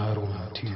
هارون تيو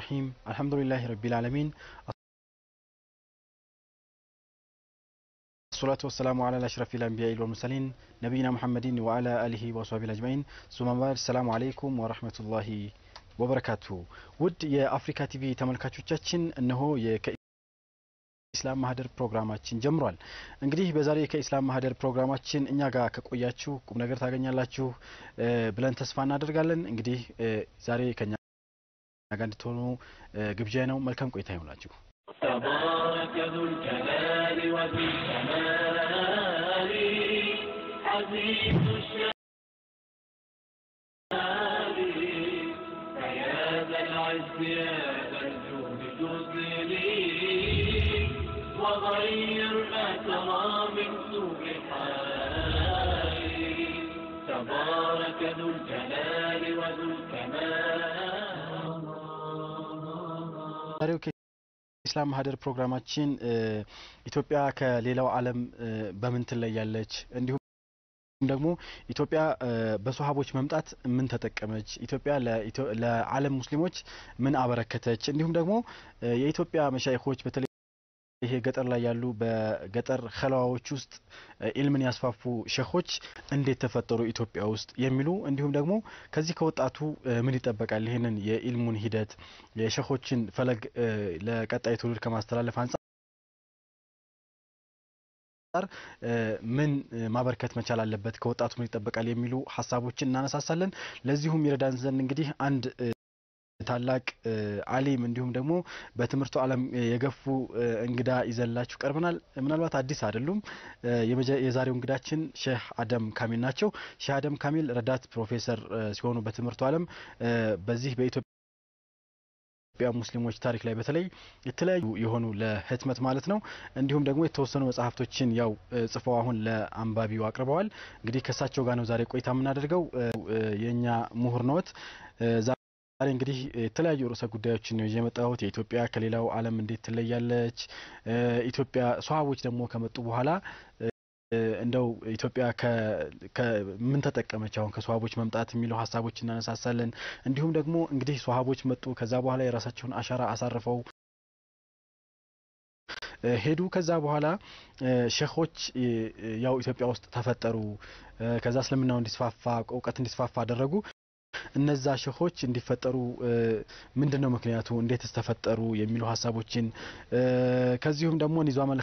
الرحيم الحمد لله رب العالمين الصلاة والسلام على الأشرف الأنبياء والمرسلين نبينا محمد وعلى آله وصحبه أجمعين ثم السلام عليكم ورحمة الله وبركاته ود يا أفريكا تي في ተመልካቾቻችን እነሆ ኢስላም ማህደር ፕሮግራማችን ጀምሯል። እንግዲህ በዛሬ ከኢስላም ማህደር ፕሮግራማችን እኛ ጋር ከቆያችሁ ቁም ነገር بلان تسفان نادر غالن እንግዲህ زاري ከኛ ጋር እንድትሆኑ ግብዣ ነው። መልካም ቆይታ ይሆናችሁ። تبارك ذو الجلال وذو الكمال عزيز الشمال فيا ذا العز يا ذا الجود وغير ما ترى من سوء حالي تبارك ذو الجلال وذو الكمال ዛሬው ከኢስላም ማህደር ፕሮግራማችን ኢትዮጵያ ከሌላው ዓለም በምን ትለያለች፣ እንዲሁም ደግሞ ኢትዮጵያ በሶሃቦች መምጣት ምን ተጠቀመች፣ ኢትዮጵያ ለዓለም ሙስሊሞች ምን አበረከተች፣ እንዲሁም ደግሞ የኢትዮጵያ መሻይኮች በተለይ ይሄ ገጠር ላይ ያሉ በገጠር ከለዋዎች ውስጥ ኢልምን ያስፋፉ ሸኾች እንዴት ተፈጠሩ ኢትዮጵያ ውስጥ የሚሉ እንዲሁም ደግሞ ከዚህ ከወጣቱ ምን ይጠበቃል ይህንን የኢልሙን ሂደት የሸኾችን ፈለግ ለቀጣይ ትውልድ ከማስተላለፍ አንጻር ምን ማበርከት መቻል አለበት፣ ከወጣቱ ምን ይጠበቃል የሚሉ ሀሳቦችን እናነሳሳለን። ለዚሁም ይረዳን ዘንድ እንግዲህ አንድ ታላቅ አሊም እንዲሁም ደግሞ በትምህርቱ ዓለም የገፉ እንግዳ ይዘላችሁ ቀርበናል። ምናልባት አዲስ አይደሉም። የዛሬው እንግዳችን ሼህ አደም ካሚል ናቸው። ሼህ አደም ካሚል ረዳት ፕሮፌሰር ሲሆኑ በትምህርቱ ዓለም በዚህ በኢትዮጵያ የኢትዮጵያ ሙስሊሞች ታሪክ ላይ በተለይ የተለያዩ የሆኑ ለህትመት ማለት ነው እንዲሁም ደግሞ የተወሰኑ መጽሐፍቶችን ያው ጽፈው አሁን ለአንባቢው አቅርበዋል። እንግዲህ ከእሳቸው ጋር ነው ዛሬ ቆይታ የምናደርገው። የእኛ ምሁር ነዎት። ዛሬ እንግዲህ የተለያዩ ርዕሰ ጉዳዮችን ነው የመጣሁት። የኢትዮጵያ ከሌላው ዓለም እንዴት ትለያለች? ኢትዮጵያ ሰሃቦች ደግሞ ከመጡ በኋላ እንደው ኢትዮጵያ ምን ተጠቀመች አሁን ከሰሃቦች መምጣት የሚለው ሀሳቦች እናነሳሳለን። እንዲሁም ደግሞ እንግዲህ ሰሃቦች መጡ፣ ከዛ በኋላ የራሳቸውን አሻራ አሳርፈው ሄዱ። ከዛ በኋላ ሼኾች ያው ኢትዮጵያ ውስጥ ተፈጠሩ። ከዛ እስልምናው እንዲስፋፋ እውቀት እንዲስፋፋ አደረጉ። እነዛ ሸሆች እንዲፈጠሩ ምንድን ነው ምክንያቱ፣ እንዴት ተፈጠሩ የሚሉ ሀሳቦችን ከዚሁም ደግሞ ኒዛመል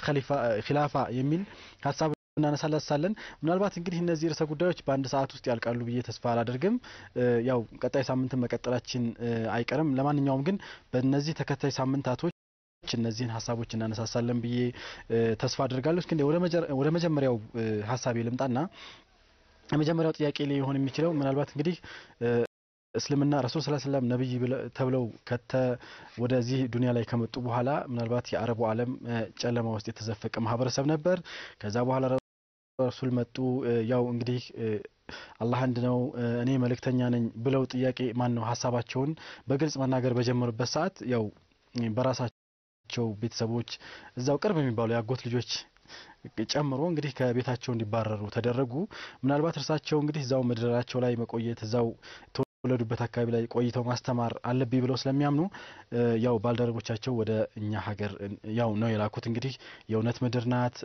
ኪላፋ የሚል ሀሳብ እናነሳላሳለን። ምናልባት እንግዲህ እነዚህ ርዕሰ ጉዳዮች በአንድ ሰዓት ውስጥ ያልቃሉ ብዬ ተስፋ አላደርግም። ያው ቀጣይ ሳምንትን መቀጠላችን አይቀርም። ለማንኛውም ግን በእነዚህ ተከታይ ሳምንታቶች እነዚህን ሀሳቦች እናነሳሳለን ብዬ ተስፋ አድርጋለሁ። ግን ወደ መጀመሪያው ሀሳቤ ልምጣና የመጀመሪያው ጥያቄ ላይ ሊሆን የሚችለው ምናልባት እንግዲህ እስልምና ረሱል ስላ ስለም ነብይ ተብለው ከተ ወደዚህ ዱኒያ ላይ ከመጡ በኋላ ምናልባት የአረቡ ዓለም ጨለማ ውስጥ የተዘፈቀ ማህበረሰብ ነበር። ከዛ በኋላ ረሱል መጡ። ያው እንግዲህ አላህ አንድ ነው፣ እኔ መልእክተኛ ነኝ ብለው ጥያቄ ማን ነው ሀሳባቸውን በግልጽ መናገር በጀመሩበት ሰዓት ያው በራሳቸው ቤተሰቦች እዛው ቅርብ የሚባሉ የአጎት ልጆች ጨምሮ እንግዲህ ከቤታቸው እንዲባረሩ ተደረጉ። ምናልባት እርሳቸው እንግዲህ እዛው ምድራቸው ላይ መቆየት እዛው ወለዱበት አካባቢ ላይ ቆይተው ማስተማር አለብኝ ብለው ስለሚያምኑ ያው ባልደረቦቻቸው ወደ እኛ ሀገር ያው ነው የላኩት። እንግዲህ የእውነት ምድር ናት፣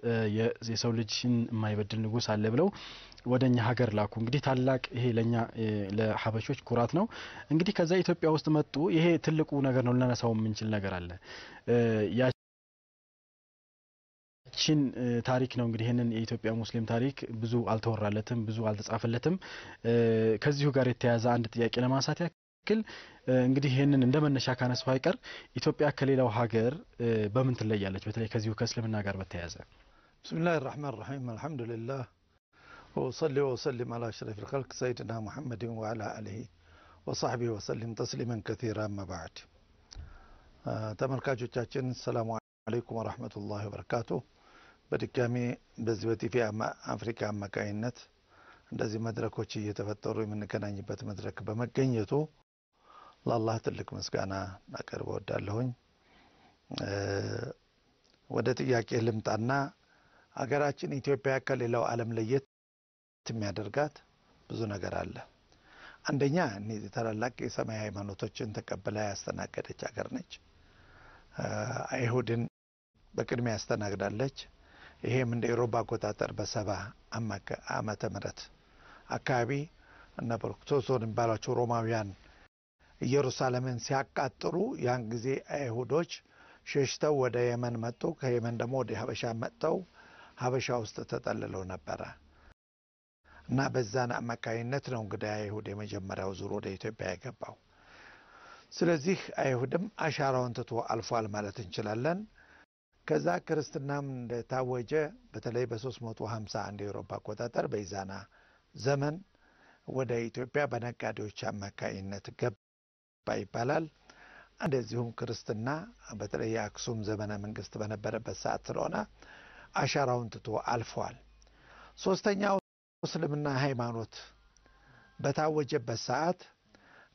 የሰው ልጅን የማይበድል ንጉስ አለ ብለው ወደ እኛ ሀገር ላኩ። እንግዲህ ታላቅ ይሄ ለእኛ ለሀበሾች ኩራት ነው። እንግዲህ ከዛ ኢትዮጵያ ውስጥ መጡ። ይሄ ትልቁ ነገር ነው፣ ልናነሳው የምንችል ነገር አለ። ያችን ታሪክ ነው እንግዲህ ይህንን የኢትዮጵያ ሙስሊም ታሪክ ብዙ አልተወራለትም፣ ብዙ አልተጻፈለትም። ከዚሁ ጋር የተያያዘ አንድ ጥያቄ ለማንሳት ያክል እንግዲህ ይህንን እንደ መነሻ ካነስ አይቀር ኢትዮጵያ ከሌላው ሀገር በምን ትለያለች? በተለይ ከዚሁ ከእስልምና ጋር በተያያዘ ብስሚላህ ራህማን ራሒም አልሐምዱሊላህ ወሰሊ ወሰሊም አላ አሽረፍ ልከልክ ሰይድና ሙሐመድን ወአላ አሊሂ ወሳቢ ወሰሊም ተስሊመን ከቲራ አማባዕድ ተመልካቾቻችን ሰላሙ አለይኩም ወረህመቱላህ ወበረካቱ በድጋሚ በዚህ በቲቪ አፍሪካ አማካኝነት እንደዚህ መድረኮች እየተፈጠሩ የምንገናኝበት መድረክ በመገኘቱ ለአላህ ትልቅ ምስጋና አቀርብ ወዳለሁኝ። ወደ ጥያቄ ልምጣና አገራችን ኢትዮጵያ ከሌላው ዓለም ለየት የሚያደርጋት ብዙ ነገር አለ። አንደኛ ታላላቅ የሰማይ ሃይማኖቶችን ተቀብላ ያስተናገደች አገር ነች። አይሁድን በቅድሚያ ያስተናግዳለች። ይሄም እንደ ኤሮፓ አቆጣጠር በሰባ አመተ ምህረት አካባቢ ነበሩ የሚባሏቸው ሮማውያን ኢየሩሳሌምን ሲያቃጥሉ ያን ጊዜ አይሁዶች ሸሽተው ወደ የመን መጡ። ከየመን ደግሞ ወደ ሀበሻ መጥተው ሀበሻ ውስጥ ተጠልለው ነበረ እና በዛን አማካኝነት ነው እንግዲህ አይሁድ የመጀመሪያው ዙር ወደ ኢትዮጵያ የገባው። ስለዚህ አይሁድም አሻራውን ትቶ አልፏል ማለት እንችላለን። ከዛ ክርስትናም እንደታወጀ በተለይ በ351 የአውሮፓ አቆጣጠር በኢዛና ዘመን ወደ ኢትዮጵያ በነጋዴዎች አማካኝነት ገባ ይባላል። እንደዚሁም ክርስትና በተለይ የአክሱም ዘመነ መንግስት በነበረበት ሰዓት ስለሆነ አሻራውን ትቶ አልፈዋል። ሶስተኛው እስልምና ሃይማኖት በታወጀበት ሰዓት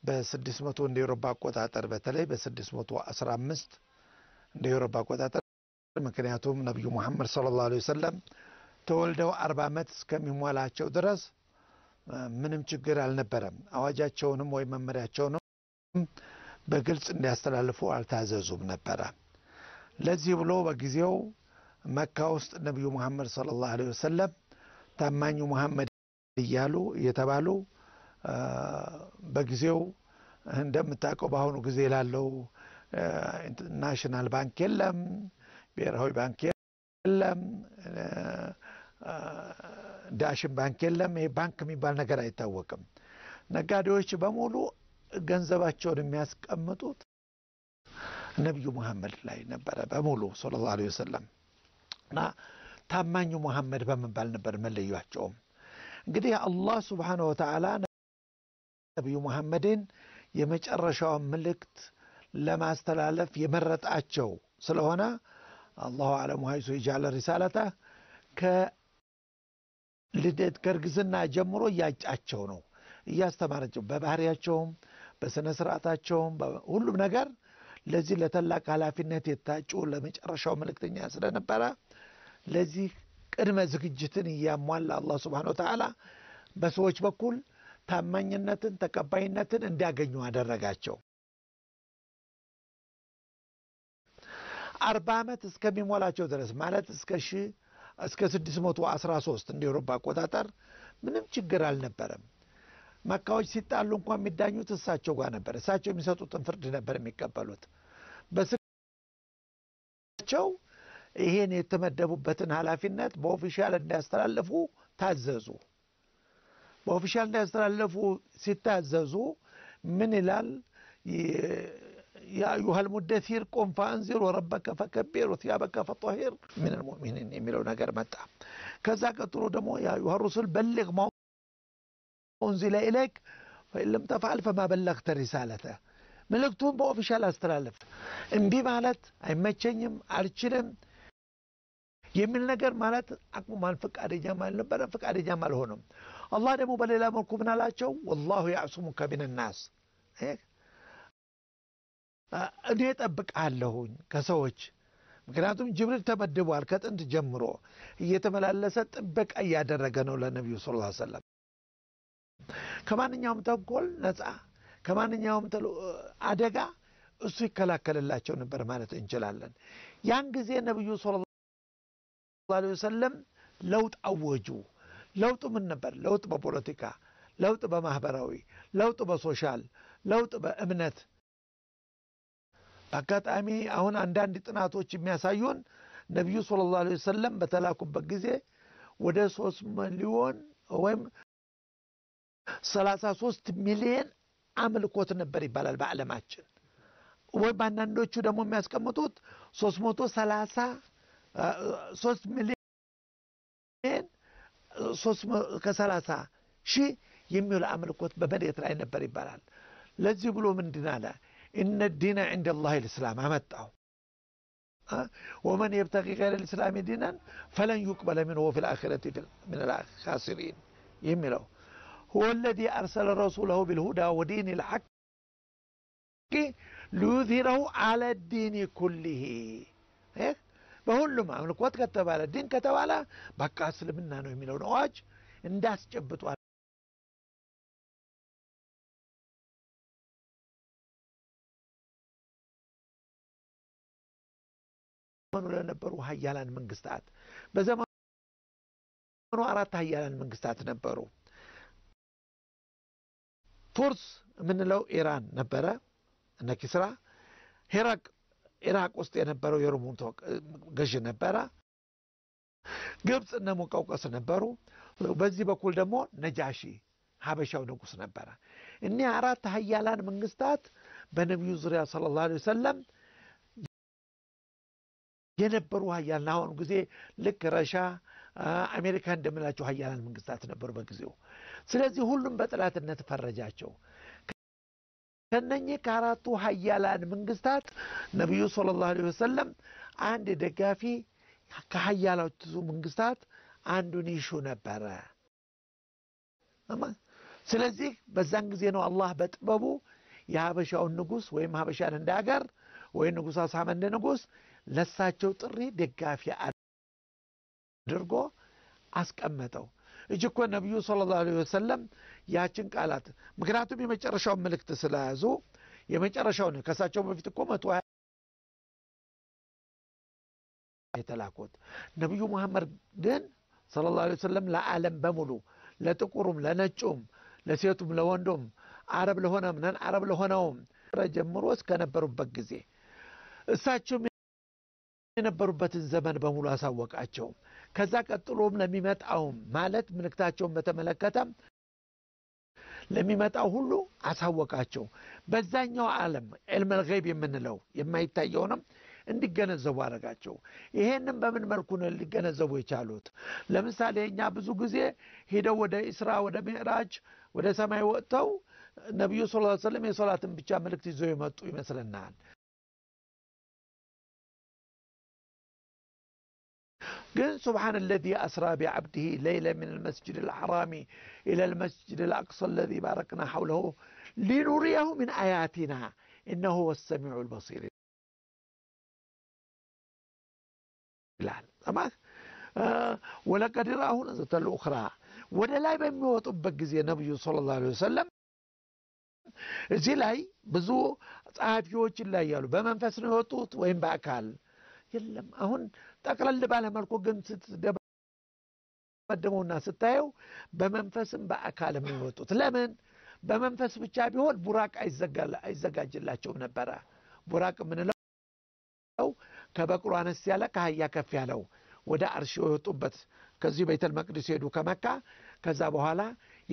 በ600 እንደ ኤሮፓ አቆጣጠር በተለይ በ615 እንደ ኤሮፓ አቆጣጠር ምክንያቱም ነቢዩ ሙሐመድ ላሁ ሌ ወሰለም ተወልደው አርባ ዓመት እስከሚሟላቸው ድረስ ምንም ችግር አልነበረም። አዋጃቸውንም ወይም መመሪያቸውንም በግልጽ እንዲያስተላልፉ አልታዘዙም ነበረ። ለዚህ ብሎ በጊዜው መካ ውስጥ ነቢዩ ሙሐመድ ላሁ ሌ ወሰለም ታማኙ ሙሐመድ እያሉ እየተባሉ በጊዜው እንደምታውቀው በአሁኑ ጊዜ ላለው ናሽናል ባንክ የለም ብሔራዊ ባንክ የለም፣ ዳሽን ባንክ የለም። ይሄ ባንክ የሚባል ነገር አይታወቅም። ነጋዴዎች በሙሉ ገንዘባቸውን የሚያስቀምጡት ነቢዩ መሐመድ ላይ ነበረ በሙሉ ለ ላ ወሰለም እና ታማኙ መሐመድ በመባል ነበር መለያቸውም። እንግዲህ አላህ ስብሓን ወተላ ነቢዩ መሐመድን የመጨረሻውን መልእክት ለማስተላለፍ የመረጣቸው ስለሆነ አላሁ አለም ሀይሶ የጃለ ሪሳለታ ከልደት ከእርግዝና ጀምሮ እያጫቸው ነው እያስተማረቸው በባህሪያቸውም በስነ ስርአታቸውም ሁሉም ነገር ለዚህ ለተላቅ ሀላፊነት የታጩ ለመጨረሻው መልእክተኛ ስለነበረ ለዚህ ቅድመ ዝግጅትን እያሟላ አላ ስብን ተላ በሰዎች በኩል ታማኝነትን ተቀባይነትን እንዲያገኙ አደረጋቸው አርባ ዓመት እስከሚሞላቸው ድረስ ማለት እስከ ሺ እስከ ስድስት መቶ አስራ ሶስት እንደ ኤሮፓ አቆጣጠር ምንም ችግር አልነበረም። መካዎች ሲጣሉ እንኳ የሚዳኙት እሳቸው ጋር ነበር። እሳቸው የሚሰጡትን ፍርድ ነበር የሚቀበሉት። በስቸው ይሄን የተመደቡበትን ኃላፊነት በኦፊሻል እንዲያስተላልፉ ታዘዙ። በኦፊሻል እንዲያስተላልፉ ሲታዘዙ ምን ይላል የአዩሀ ልሙደሲር ቁም ፈአንዚር ወረበከ ፈከቢር ወሲያበከ ፈጦሂር ምን ልሙእሚኒን የሚለው ነገር መጣ። ከዛ ቀጥሎ ደግሞ የአዩሀ ሩሱል በልግ ማ ኡንዚለ ኢለይክ ፈኢን ለም ተፍዐል ፈማ በለግተ ሪሳለተ መልእክቱን በኦፊሻል አስተላለፍ። እምቢ ማለት አይመቸኝም፣ አልችልም የሚል ነገር ማለት አቅሙማን ፈቃደኛም አልነበረም፣ ፈቃደኛም አልሆነም። አላህ ደግሞ በሌላ መልኩ ምን አላቸው? ወላሁ ያዕሱሙከ ሚንናስ እኔ ጠብቃለሁኝ ከሰዎች ምክንያቱም ጅብሪል ተመድቧል። ከጥንት ጀምሮ እየተመላለሰ ጥበቃ እያደረገ ነው ለነቢዩ ሰለላሁ ላ ሰለም ከማንኛውም ተንኮል ነፃ፣ ከማንኛውም አደጋ እሱ ይከላከልላቸው ነበር ማለት እንችላለን። ያን ጊዜ ነቢዩ ሰለላሁ ዐለይሂ ወሰለም ለውጥ አወጁ። ለውጡ ምን ነበር? ለውጥ በፖለቲካ ለውጥ፣ በማህበራዊ ለውጥ፣ በሶሻል ለውጥ፣ በእምነት በአጋጣሚ አሁን አንዳንድ ጥናቶች የሚያሳዩን ነቢዩ ሰለላሁ ዐለይሂ ሰለም በተላኩበት ጊዜ ወደ ሶስት ሚሊዮን ወይም ሰላሳ ሶስት ሚሊየን አምልኮት ነበር ይባላል በዓለማችን ወይ በአንዳንዶቹ ደግሞ የሚያስቀምጡት ሶስት መቶ ሰላሳ ሶስት ሚሊየን ከሰላሳ ሺህ የሚውል አምልኮት በመሬት ላይ ነበር ይባላል ለዚህ ብሎ ምንድን አለ إن الدين عند الله الإسلام عمدته ومن يبتغي غير الإسلام دينا فلن يقبل منه في الآخرة في من الخاسرين يمله هو الذي أرسل رسوله بالهدى ودين الحق ليظهره على الدين كله هيك በሁሉም አምልኮት ከተባለ ድን ከተባለ በቃ እስልምና ነው የሚለውን አዋጅ እንዳስጨብጧል። በዘመኑ ለነበሩ ሀያላን መንግስታት በዘመኑ አራት ሀያላን መንግስታት ነበሩ። ፋርስ የምንለው ኢራን ነበረ፣ እነ ኪስራ። ሄራቅ ኢራቅ ውስጥ የነበረው የሮም ገዥ ነበረ። ግብፅ እነ ሞቀውቀስ ነበሩ። በዚህ በኩል ደግሞ ነጃሺ ሀበሻው ንጉስ ነበረ። እኒህ አራት ሀያላን መንግስታት በነቢዩ ዙሪያ ሰለላሁ ዐለይሂ ወሰለም የነበሩ ሀያልና አሁኑ ጊዜ ልክ ረሻ አሜሪካ እንደምላቸው ሀያላን መንግስታት ነበሩ በጊዜው። ስለዚህ ሁሉም በጥላትነት ፈረጃቸው። ከነኚህ ከአራቱ ሀያላን መንግስታት ነቢዩ ሰለላሁ ዐለይሂ ወሰለም አንድ ደጋፊ ከሀያላቱ መንግስታት አንዱን ይሹ ነበረ። ስለዚህ በዛን ጊዜ ነው አላህ በጥበቡ የሀበሻውን ንጉስ ወይም ሀበሻን እንደ ሀገር ወይ ንጉስ አሳመ ንጉስ ለሳቸው ጥሪ ደጋፊ አድርጎ አስቀመጠው። እጅ እኮ ነቢዩ ሰለላሁ ዐለይሂ ወሰለም ያችን ቃላት ምክንያቱም የመጨረሻውን ምልክት ስለያዙ የመጨረሻውን ከእሳቸው በፊት እኮ መቶ የተላኩት ነቢዩ መሐመድ ሙሐመድን ሰለላሁ ዐለይሂ ወሰለም ለዓለም በሙሉ ለጥቁሩም፣ ለነጩም፣ ለሴቱም፣ ለወንዱም አረብ ለሆነም ነን አረብ ለሆነውም ጀምሮ እስከነበሩበት ጊዜ እሳቸውም የነበሩበትን ዘመን በሙሉ አሳወቃቸው። ከዛ ቀጥሎም ለሚመጣውም ማለት ምልክታቸውን በተመለከተ ለሚመጣው ሁሉ አሳወቃቸው። በዛኛው ዓለም ኤልመልገይብ የምንለው የማይታየውንም እንዲገነዘቡ አረጋቸው ይሄንም በምን መልኩ ነው ሊገነዘቡ የቻሉት? ለምሳሌ እኛ ብዙ ጊዜ ሄደው ወደ ኢስራ ወደ ምዕራጅ ወደ ሰማይ ወጥተው ነቢዩ ስ ስለም የሶላትን ብቻ ምልክት ይዘው የመጡ ይመስለናል። قل سبحان الذي أسرى بعبده ليلا من المسجد الحرام إلى المسجد الأقصى الذي باركنا حوله لنريه من آياتنا إنه هو السميع البصير تمام ወለቀድ ራአሁ ነዘተል ኡኽራ ወደ ላይ زي ጊዜ صلى الله عليه وسلم እዚህ ላይ ብዙ ጸሐፊዎችን ላይ ያሉ በመንፈስ ነው የወጡት ወይም በአካል የለም። አሁን ጠቅለል ባለመልኩ ግን ስትደመድመውና ስታየው በመንፈስም በአካል የሚወጡት ለምን በመንፈስ ብቻ ቢሆን ቡራቅ አይዘጋጅላቸውም ነበረ። ቡራቅ የምንለው ከበቅሎ አነስ ያለ ከአህያ ከፍ ያለው ወደ አርሽ የወጡበት ከዚህ ቤተል መቅድስ ሄዱ ከመካ ከዛ በኋላ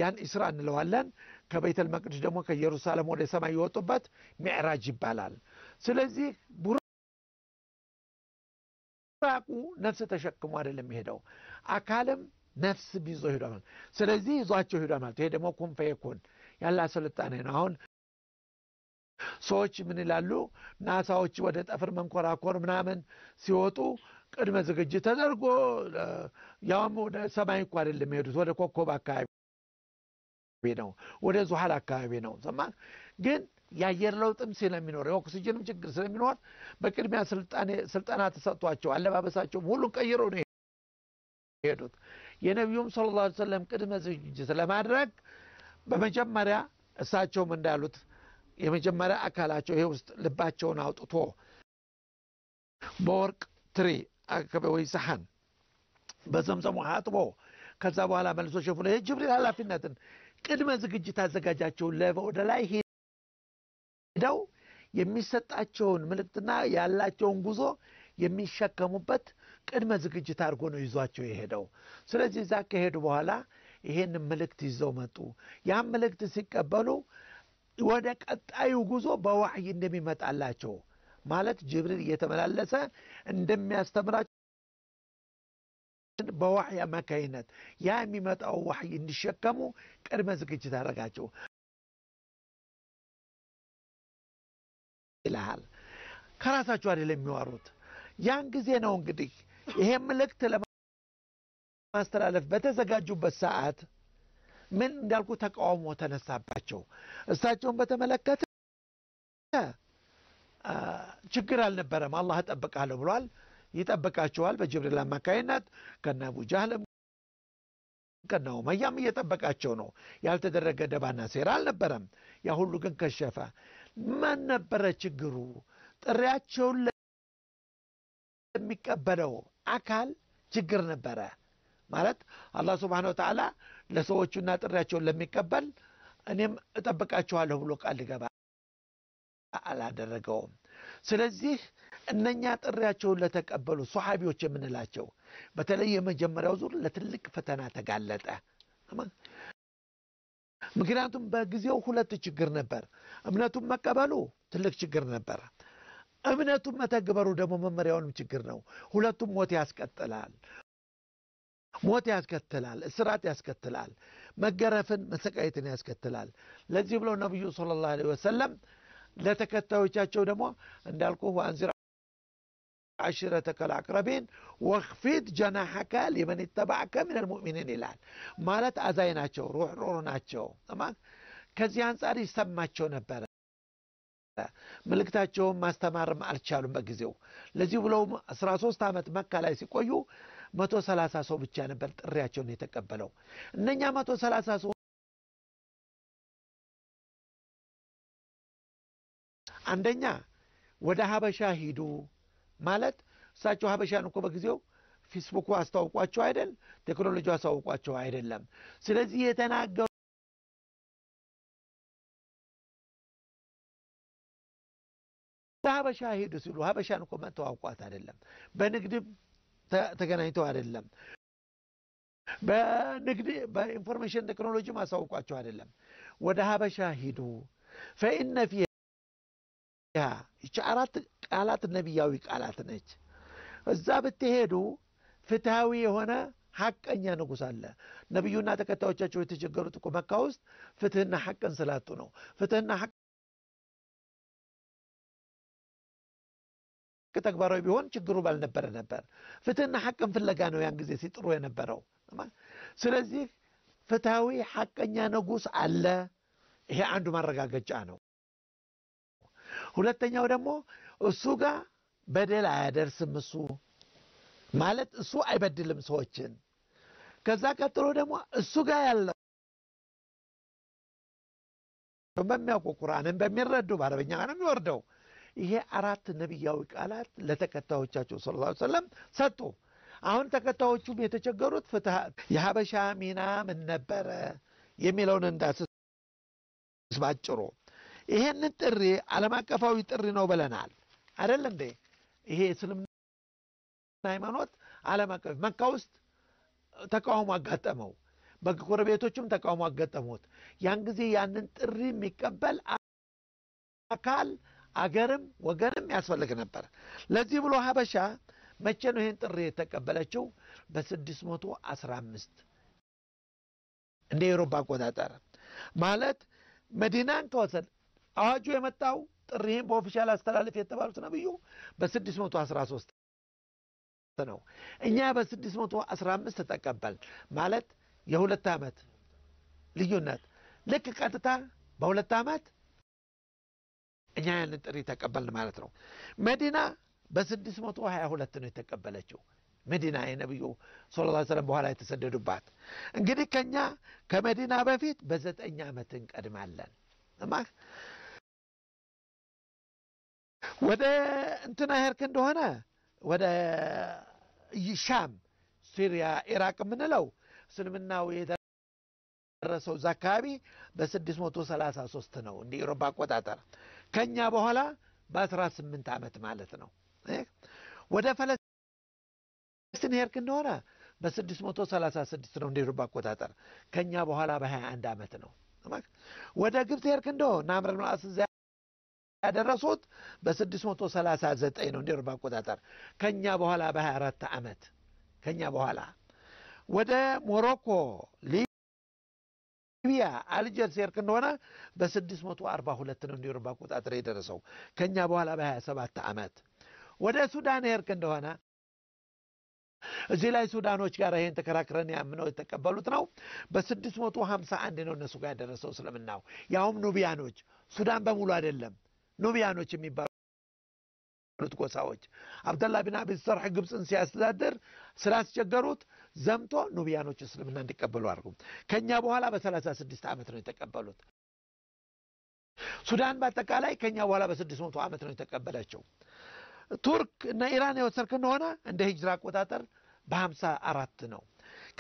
ያን እስራ እንለዋለን። ከቤተል መቅድስ ደግሞ ከኢየሩሳሌም ወደ ሰማይ የወጡበት ሚዕራጅ ይባላል። ስለዚህ ምራቁ ነፍስ ተሸክሞ አይደለም የሄደው አካልም ነፍስ ቢዞ ሄዷ ማለት ስለዚህ ይዟቸው ሄዷ ማለት ይሄ ደግሞ ኩንፈየኩን ያላ ስልጣኔ ነው አሁን ሰዎች ምን ይላሉ ናሳዎች ወደ ጠፍር መንኮራኮር ምናምን ሲወጡ ቅድመ ዝግጅት ተደርጎ ያውም ወደ ሰማይ እኳ አደለም የሄዱት ወደ ኮኮብ አካባቢ ነው ወደ ዙሀል አካባቢ ነው ሰማ ግን የአየር ለውጥም ስለሚኖር የኦክሲጅንም ችግር ስለሚኖር በቅድሚያ ስልጠና ተሰጥቷቸው አለባበሳቸውም ሁሉ ቀይረው ነው ሄዱት። የነቢዩም ስለ ላ ሰለም ቅድመ ዝግጅት ስለማድረግ በመጀመሪያ እሳቸውም እንዳሉት የመጀመሪያ አካላቸው ይሄ ውስጥ ልባቸውን አውጥቶ በወርቅ ትሪ ወይ ሰሐን በዘምዘሙ አጥቦ ከዛ በኋላ መልሶ ሸፉ ይህ ጅብሪል ሀላፊነትን ቅድመ ዝግጅት አዘጋጃቸው ወደ ላይ ሄደው የሚሰጣቸውን ምልክትና ያላቸውን ጉዞ የሚሸከሙበት ቅድመ ዝግጅት አድርጎ ነው ይዟቸው የሄደው። ስለዚህ እዛ ከሄዱ በኋላ ይሄን ምልክት ይዘው መጡ። ያም ምልክት ሲቀበሉ ወደ ቀጣዩ ጉዞ በዋህይ እንደሚመጣላቸው ማለት ጅብሪል እየተመላለሰ እንደሚያስተምራቸው በዋሕይ አማካይነት ያ የሚመጣው ዋሕይ እንዲሸከሙ ቅድመ ዝግጅት አደረጋቸው። ይልሃል። ከራሳቸው አይደለም የሚዋሩት። ያን ጊዜ ነው እንግዲህ ይሄ ምልክት ለማስተላለፍ በተዘጋጁበት ሰዓት ምን እንዳልኩ ተቃውሞ ተነሳባቸው። እሳቸውን በተመለከተ ችግር አልነበረም። አላህ እጠብቃለሁ ብሏል። ይጠብቃቸዋል። በጅብሪል አማካይነት ከነ አቡ ጃህልም ከነ ኡመያም እየጠበቃቸው ነው። ያልተደረገ ደባና ሴራ አልነበረም። ያ ሁሉ ግን ከሸፈ። ማን ነበረ ችግሩ? ጥሪያቸውን ለሚቀበለው አካል ችግር ነበረ ማለት አላህ ስብሓነ ወተዓላ ለሰዎቹና ጥሪያቸውን ለሚቀበል እኔም እጠብቃችኋለሁ ብሎ ቃል ሊገባ አላደረገውም። ስለዚህ እነኛ ጥሪያቸውን ለተቀበሉ ሰሓቢዎች የምንላቸው በተለይ የመጀመሪያው ዙር ለትልቅ ፈተና ተጋለጠ። ምክንያቱም በጊዜው ሁለት ችግር ነበር። እምነቱን መቀበሉ ትልቅ ችግር ነበረ። እምነቱን መተግበሩ ደግሞ መመሪያውንም ችግር ነው። ሁለቱም ሞት ያስቀጥላል ሞት ያስከትላል። እስራት ያስከትላል። መገረፍን መሰቃየትን ያስከትላል። ለዚህ ብለው ነቢዩ ሰለላሁ ዐለይሂ ወሰለም ለተከታዮቻቸው ደግሞ እንዳልኩ አንዚር አሽረተከል አቅረቢን ወክፊድ ጀናሐከ ሊመን ተባዕከ ሚነል ሙእሚኒን ይላል። ማለት አዛይ ናቸው፣ ሩህ ሩህ ናቸው። ከዚህ አንጻር ይሰማቸው ነበረ። ምልክታቸውን ማስተማርም አልቻሉም በጊዜው። ለዚህ ብለው 13 ዓመት መካ ላይ ሲቆዩ 130 ሰው ብቻ ነበር ጥሪያቸውን የተቀበለው። እነኛ 130 ሰው አንደኛ ወደ ሀበሻ ሂዱ ማለት እሳቸው ሀበሻን እኮ በጊዜው ፌስቡኩ አስተዋውቋቸው አይደል? ቴክኖሎጂ አስተዋውቋቸው አይደለም። ስለዚህ የተናገሩ ሀበሻ ሄዱ ሲሉ ሀበሻን እኮ መተዋውቋት አይደለም። በንግድም ተገናኝተው አይደለም። በንግድ በኢንፎርሜሽን ቴክኖሎጂ ማሳውቋቸው አይደለም። ወደ ሀበሻ ሂዱ ፈኢነ ይቺ አራት ቃላት ነቢያዊ ቃላት ነች። እዛ ብትሄዱ ፍትሐዊ የሆነ ሐቀኛ ንጉሥ አለ። ነቢዩና ተከታዮቻቸው የተቸገሩት እኮ መካ ውስጥ ፍትህና ሐቅን ስላጡ ነው። ፍትህና ሐቅ ተግባራዊ ቢሆን ችግሩ ባልነበረ ነበር። ፍትህና ሐቅን ፍለጋ ነው ያን ጊዜ ሲጥሩ የነበረው። ስለዚህ ፍትሐዊ ሐቀኛ ንጉሥ አለ። ይሄ አንዱ ማረጋገጫ ነው። ሁለተኛው ደግሞ እሱ ጋር በደል አያደርስም። እሱ ማለት እሱ አይበድልም ሰዎችን። ከዛ ቀጥሎ ደግሞ እሱ ጋር ያለው በሚያውቁ ቁርአንን በሚረዱ በአረበኛ ነው የሚወርደው። ይሄ አራት ነቢያዊ ቃላት ለተከታዮቻቸው ስለ ላ ሰለም ሰጡ። አሁን ተከታዮቹም የተቸገሩት ፍትሐ የሀበሻ ሚና ምን ነበረ የሚለውን እንዳስስ ባጭሩ ይሄንን ጥሪ ዓለም አቀፋዊ ጥሪ ነው ብለናል አይደል እንዴ? ይሄ እስልምና ሃይማኖት ዓለም አቀፍ መካ ውስጥ ተቃውሞ አጋጠመው፣ በጎረቤቶችም ተቃውሞ አጋጠሙት። ያን ጊዜ ያንን ጥሪ የሚቀበል አካል አገርም ወገንም ያስፈልግ ነበር። ለዚህ ብሎ ሀበሻ መቼ ነው ይህን ጥሪ የተቀበለችው? በ615 እንደ ኤሮፓ አቆጣጠር ማለት መዲናን ከወሰድ አዋጁ የመጣው ጥሪህም በኦፊሻል አስተላለፍ የተባሉት ነብዩ አስራ ሶስት ነው። እኛ አስራ አምስት ተቀበል ማለት የሁለት ዓመት ልዩነት ልክ ቀጥታ በሁለት ዓመት እኛ ያንን ጥሪ ተቀበልን ማለት ነው። መዲና በ622 ነው መዲና ሀያ ሁለት ነው የተቀበለችው መዲና የነቢዩ ስለ ላ በኋላ የተሰደዱባት እንግዲህ ከኛ ከመዲና በፊት በዘጠኝ ዓመት እንቀድማለን እማ ወደ እንትና ሄድክ እንደሆነ ወደ ሻም፣ ሲሪያ፣ ኢራቅ የምንለው እስልምናው የደረሰው እዛ አካባቢ በ ሶስት ነው እንደ ኤሮፓ አቆጣጠር ከእኛ በኋላ በ ስምንት ዓመት ማለት ነው። ወደ ፈለስቲን ሄድክ እንደሆነ በ ስድስት ነው እንደ ኤሮፓ አቆጣጠር ከእኛ በኋላ በ አንድ ዓመት ነው። ወደ ግብፅ ሄድክ እንደሆነ ናምር ነው ያደረሱት በ639 ነው እንደ አውሮፓ አቆጣጠር ከእኛ በኋላ በ24 ዓመት ከእኛ በኋላ ወደ ሞሮኮ፣ ሊቢያ፣ አልጀርስ የርክ እንደሆነ በ642 ነው እንደ አውሮፓ አቆጣጠር የደረሰው ከእኛ በኋላ በ27 ዓመት ወደ ሱዳን ሄርክ እንደሆነ እዚህ ላይ ሱዳኖች ጋር ይሄን ተከራክረን ያምነው የተቀበሉት ነው። በ651 ነው እነሱ ጋር ያደረሰው ስለምናው ያውም ኑቢያኖች ሱዳን በሙሉ አይደለም። ኑቢያኖች የሚባሉት ጎሳዎች አብደላ ቢን አቢ ሰርሕ ግብፅን ሲያስተዳድር ስላስቸገሩት ዘምቶ ኑቢያኖች እስልምና እንዲቀበሉ አድርጉ። ከእኛ በኋላ በ36 ዓመት ነው የተቀበሉት። ሱዳን በአጠቃላይ ከኛ በኋላ በ600 ዓመት ነው የተቀበለችው። ቱርክ እና ኢራን የወሰድክ እንደሆነ እንደ ሂጅራ አቆጣጠር በ54 ነው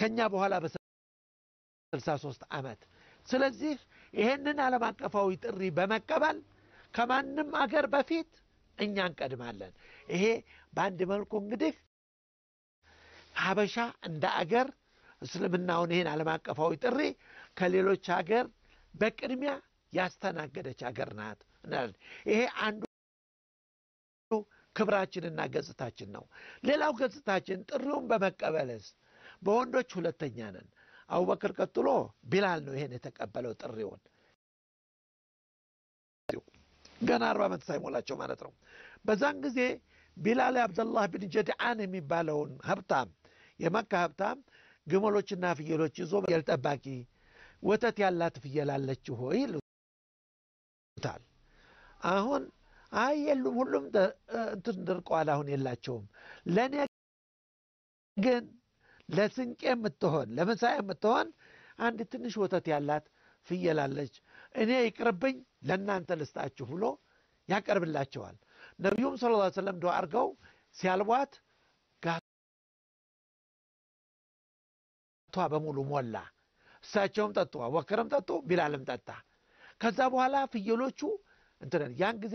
ከኛ በኋላ በ63 ዓመት። ስለዚህ ይሄንን ዓለም አቀፋዊ ጥሪ በመቀበል ከማንም አገር በፊት እኛ እንቀድማለን። ይሄ በአንድ መልኩ እንግዲህ ሀበሻ እንደ አገር እስልምናውን ይህን ዓለም አቀፋዊ ጥሪ ከሌሎች ሀገር በቅድሚያ ያስተናገደች ሀገር ናት እንላለን። ይሄ አንዱ ክብራችንና ገጽታችን ነው። ሌላው ገጽታችን ጥሪውን በመቀበልስ በወንዶች ሁለተኛ ነን። አቡበክር ቀጥሎ ቢላል ነው ይሄን የተቀበለው ጥሪውን። ገና አርባ ዓመት ሳይሞላቸው ማለት ነው። በዛን ጊዜ ቢላል አብደላህ ብን ጀድዓን የሚባለውን ሀብታም የመካ ሀብታም ግመሎችና ፍየሎች ይዞ ፍየል ጠባቂ ወተት ያላት ፍየል አለችው ሆይ ይሉታል። አሁን አይ የሉም፣ ሁሉም እንትን ደርቀዋል፣ አሁን የላቸውም። ለእኔ ግን ለስንቄ የምትሆን ለምሳዬ የምትሆን አንድ ትንሽ ወተት ያላት ፍየል አለች። እኔ ይቅርብኝ ለእናንተ ልስጣችሁ ብሎ ያቀርብላቸዋል። ነቢዩም ስለ ላ ሰለም ዶ አርገው ሲያልቧት ጋቷ በሙሉ ሞላ። እሳቸውም ጠጡ፣ አቡበክርም ጠጡ፣ ቢላልም ጠጣ። ከዛ በኋላ ፍየሎቹ እንትን ያን ጊዜ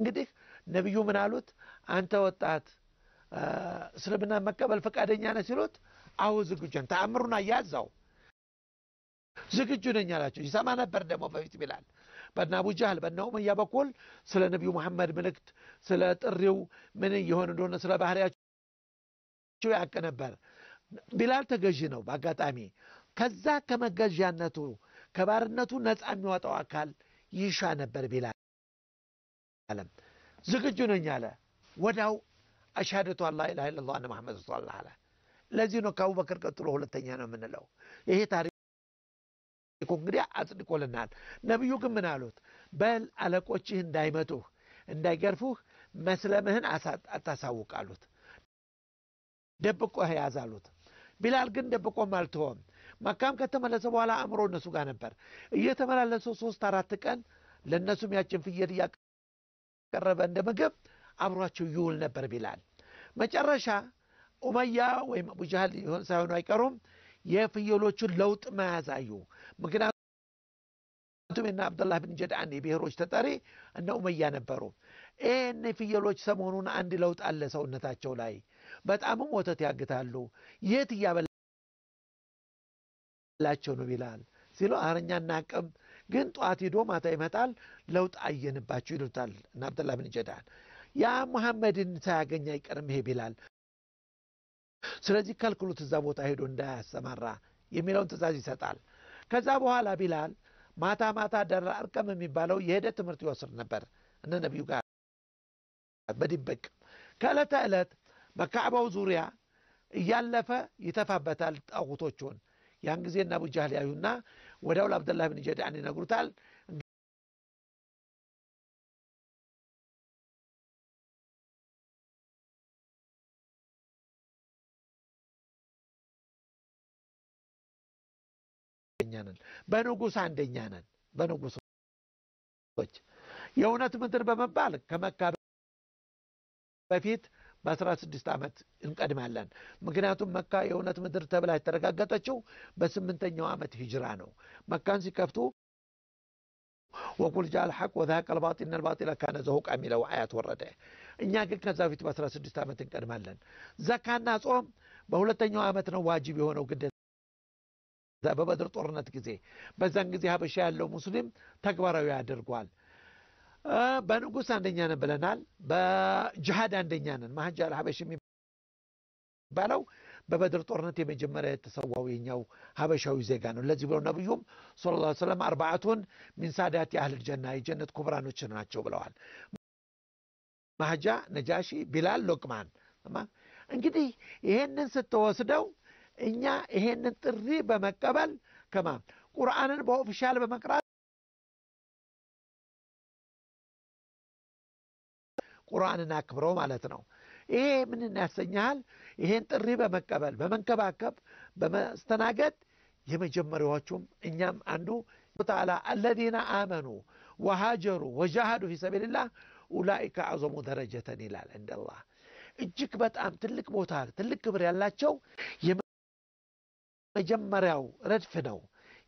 እንግዲህ ነቢዩ ምን አሉት? አንተ ወጣት እስልምና መቀበል ፈቃደኛ ነ ሲሉት፣ አሁ ዝግጀን ተአምሩን አያዛው ዝግጁ ነኝ አላቸው። ይሰማ ነበር ደግሞ በፊት ይላል በነ አቡ ጃህል በነ ኡመያ በኩል ስለ ነቢዩ መሐመድ ምልክት፣ ስለ ጥሪው ምን የሆን እንደሆነ ስለ ባህርያቸው ያቅ ነበር። ቢላል ተገዢ ነው። በአጋጣሚ ከዛ ከመገዣነቱ ከባርነቱ ነፃ የሚወጣው አካል ይሻ ነበር። ቢላል አለም ዝግጁ ነኝ አለ። ወዳው አሻደቱ አላ ላ ለ ላ ኢለላህ መሐመድ ረሱሉላህ አለ። ለዚህ ነው ከአቡበክር ቀጥሎ ሁለተኛ ነው የምንለው ይሄ ታሪክ እንግዲህ አጽድቆልናል። ነቢዩ ግን ምን አሉት? በል አለቆችህ እንዳይመጡህ እንዳይገርፉህ መስለምህን አታሳውቅ አሉት። ደብቆህ ያዝ አሉት። ቢላል ግን ደብቆም አልተወም። መካም ከተመለሰ በኋላ አእምሮ እነሱ ጋር ነበር። እየተመላለሰ ሶስት አራት ቀን ለእነሱም ያችን ፍየል እያቀረበ እንደ ምግብ አብሯቸው ይውል ነበር ቢላል። መጨረሻ ኡመያ ወይም አቡጃህል ሳይሆኑ አይቀሩም የፍየሎቹን ለውጥ መያዝ አዩ። ምክንያቱም እና አብደላ ብን ጀድአን የብሔሮች ተጠሪ እነ ኡመያ ነበሩ። ይህን ፍየሎች ሰሞኑን አንድ ለውጥ አለ ሰውነታቸው ላይ። በጣምም ወተት ያግታሉ። የት እያበላቸው ነው ይላል ሲሉ አረኛ አናቅም፣ ግን ጠዋት ሂዶ ማታ ይመጣል። ለውጥ አየንባቸው ይሉታል እና አብደላ ብን ጀድአን ያ ሙሐመድን ሳያገኝ አይቀርም ይሄ ቢላል ስለዚህ ከልክሉት እዛ ቦታ ሄዶ እንዳያሰማራ የሚለውን ትእዛዝ ይሰጣል። ከዛ በኋላ ቢላል ማታ ማታ ደራ እርቀም የሚባለው የሄደ ትምህርት ይወስድ ነበር እነ ነቢዩ ጋር በድብቅ ከዕለተ ዕለት በካዕባው ዙሪያ እያለፈ ይተፋበታል ጣዖቶቹን። ያን ጊዜ እነ አቡ ጃህል ያዩና ወዲያውል አብደላህ ብን ጀድዓን ይነግሩታል። በንጉሥ አንደኛ ነን። በንጉሶች የእውነት ምድር በመባል ከመካ በፊት በ16 ዓመት እንቀድማለን። ምክንያቱም መካ የእውነት ምድር ተብላ የተረጋገጠችው በስምንተኛው ዓመት ሂጅራ ነው። መካን ሲከፍቱ ወቁል ጃል ሐቅ ወዛቀል ባጢል ባጢል ካነ ዘሁቃ የሚለው አያት ወረደ። እኛ ግን ከዛ በፊት በ16 ዓመት እንቀድማለን። ዘካና ጾም በሁለተኛው ዓመት ነው ዋጅብ የሆነው ግደ በበድር ጦርነት ጊዜ በዛን ጊዜ ሀበሻ ያለው ሙስሊም ተግባራዊ አድርጓል። በንጉስ አንደኛ ነን ብለናል። በጅሃድ አንደኛ ነን። ማህጃል ሀበሽ የሚባለው በበድር ጦርነት የመጀመሪያ የተሰዋው የኛው ሀበሻዊ ዜጋ ነው። ለዚህ ብለው ነቢዩም ሰለላሁ ዐለይሂ ወሰለም አርባዓቱን ሚን ሳዳት የአህል ጀና የጀነት ኩብራኖች ናቸው ብለዋል። ማጃ ነጃሺ፣ ቢላል፣ ሎቅማን። እንግዲህ ይሄንን ስትወስደው እኛ ይሄንን ጥሪ በመቀበል ከማ ቁርአንን በኦፊሻል በመቅራት ቁርአንን አክብረው ማለት ነው። ይሄ ምንን ያሰኛል? ይሄን ጥሪ በመቀበል በመንከባከብ በመስተናገድ የመጀመሪያዎቹም እኛም አንዱ ተዓላ አለዚነ አመኑ ወሃጀሩ ወጃሃዱ ፊ ሰቢልላህ ኡላኢከ አዕዘሙ ደረጀተን ይላል። እንደላህ እጅግ በጣም ትልቅ ቦታ ትልቅ ክብር ያላቸው መጀመሪያው ረድፍ ነው።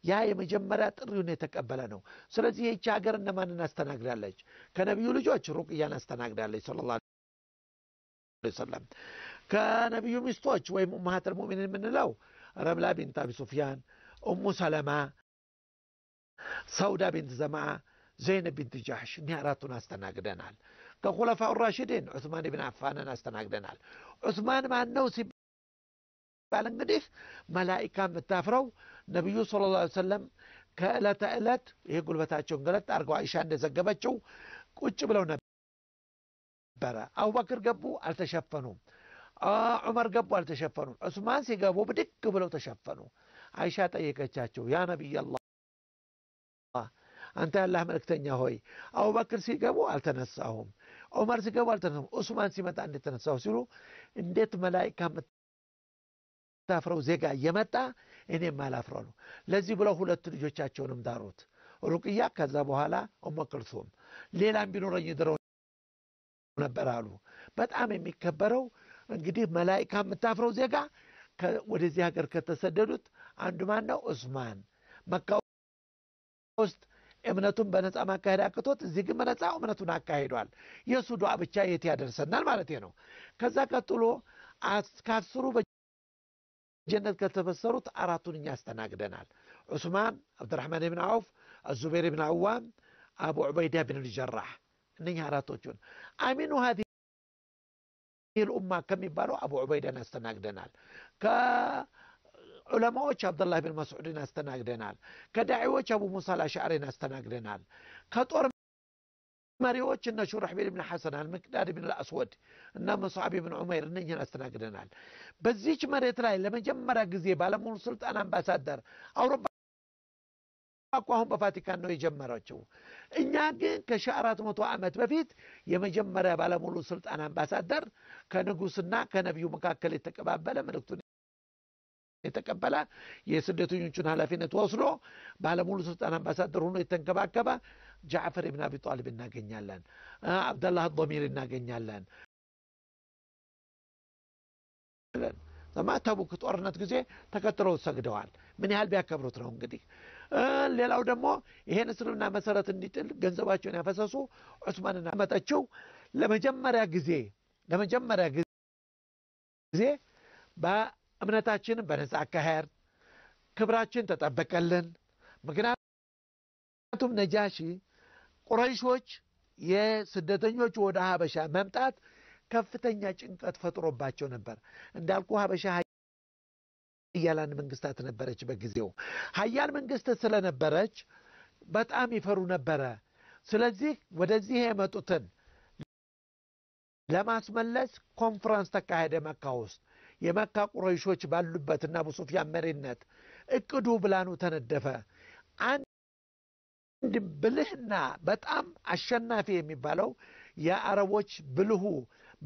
ያ የመጀመሪያ ጥሪውን የተቀበለ ነው። ስለዚህ ይቺ ሀገር እነማንን አስተናግዳለች? ከነቢዩ ልጆች ሩቅያን አስተናግዳለች ሰለላሁ ዐለይሂ ወሰለም። ከነቢዩ ሚስቶች ወይም ኡመሃተል ሙእሚኒን የምንለው ረምላ ቢንት አቢ ሱፊያን፣ ኡሙ ሰለማ፣ ሰውዳ ቢንት ዘማ ዘይነብ ቢንት ጃሕሽ እኒህ አራቱን አስተናግደናል። ከኹለፋው ራሽዲን ዑስማን ብን አፋንን አስተናግደናል። ዑስማን ማን ነው? ባል እንግዲህ መላይካ የምታፍረው ነቢዩ ስለ ላ ሰለም ከዕለተ ዕለት ይሄ ጉልበታቸውን ገለጥ አድርገው አይሻ እንደዘገበችው ቁጭ ብለው ነበረ። አቡበክር ገቡ፣ አልተሸፈኑም። ዑመር ገቡ፣ አልተሸፈኑም። ዑስማን ሲገቡ ብድግ ብለው ተሸፈኑ። አይሻ ጠየቀቻቸው፣ ያ ነቢይ አላ አንተ ያላህ መልእክተኛ ሆይ አቡበክር ሲገቡ አልተነሳሁም፣ ዑመር ሲገቡ አልተነሳሁም፣ ዑስማን ሲመጣ እንዴት ተነሳሁ ሲሉ እንዴት መላይካ ታፍረው ዜጋ እየመጣ እኔም አላፍረው ነው። ለዚህ ብለው ሁለት ልጆቻቸውንም ዳሩት፣ ሩቅያ ከዛ በኋላ ኡመ ሌላም ቢኖረኝ ድረው ነበር አሉ። በጣም የሚከበረው እንግዲህ መላይካ የምታፍረው ዜጋ ወደዚህ ሀገር ከተሰደዱት አንዱ ማን ነው? ዑስማን መካ ውስጥ እምነቱን በነፃ ማካሄድ አቅቶት እዚህ ግን በነፃ እምነቱን አካሄዷል። የእሱ ዱዓ ብቻ የት ያደርሰናል ማለት ነው። ከዛ ቀጥሎ ከአስሩ በ كتفسروا تعراتون አራቱን እኛ عثمان عبد الرحمن بن عوف الزبير بن عوام أبو عبيدة بن الجراح إني راتوجون أمين هذه الأمة كم يبالو أبو عبيدة ك علماء عبد الله بن مسعود نستناقدنال كدعوة أبو موسى الأشعري نستناقدنال كطور መሪዎች እነ ሹራሕቤል ብን ሐሰን አልመቅዳድ ብን ልአስወድ እና መሶዓቢ ብን ዑመይር እነኝን አስተናግደናል። በዚች መሬት ላይ ለመጀመሪያ ጊዜ ባለሙሉ ስልጣን አምባሳደር አውሮፓ እኮ አሁን በቫቲካን ነው የጀመረችው። እኛ ግን ከሺ አራት መቶ ዓመት በፊት የመጀመሪያ ባለሙሉ ስልጣን አምባሳደር ከንጉሥና ከነቢዩ መካከል የተቀባበለ መልእክቱን የተቀበለ የስደተኞቹን ኃላፊነት ወስዶ ባለሙሉ ስልጣን አምባሳደር ሆኖ የተንከባከበ ጃዕፈር ብን አብ ጣልብ እናገኛለን። አብደላህ ضሚር እናገኛለን። ዘማ ተቡክ ጦርነት ጊዜ ተከትለው ሰግደዋል። ምን ያህል ቢያከብሩት ነው እንግዲህ። ሌላው ደግሞ ይሄን እስልምና መሰረት እንዲጥል ገንዘባቸውን ያፈሰሱ ዑስማንና መጠችው ለመጀመሪያ ጊዜ ለመጀመሪያ ጊዜ በእምነታችን በነጻ አካሄድ ክብራችን ተጠበቀልን። ምክንያቱም ነጃሺ ቁረይሾች የስደተኞች ወደ ሀበሻ መምጣት ከፍተኛ ጭንቀት ፈጥሮባቸው ነበር። እንዳልኩ ሀበሻ ሀያላን መንግስታት ነበረች። በጊዜው ሀያል መንግስት ስለነበረች በጣም ይፈሩ ነበረ። ስለዚህ ወደዚህ የመጡትን ለማስመለስ ኮንፈረንስ ተካሄደ መካ ውስጥ የመካ ቁረይሾች ባሉበትና አቡ ሱፊያን መሪነት እቅዱ ብላኑ ተነደፈ። አንድ ብልህና በጣም አሸናፊ የሚባለው የአረቦች ብልሁ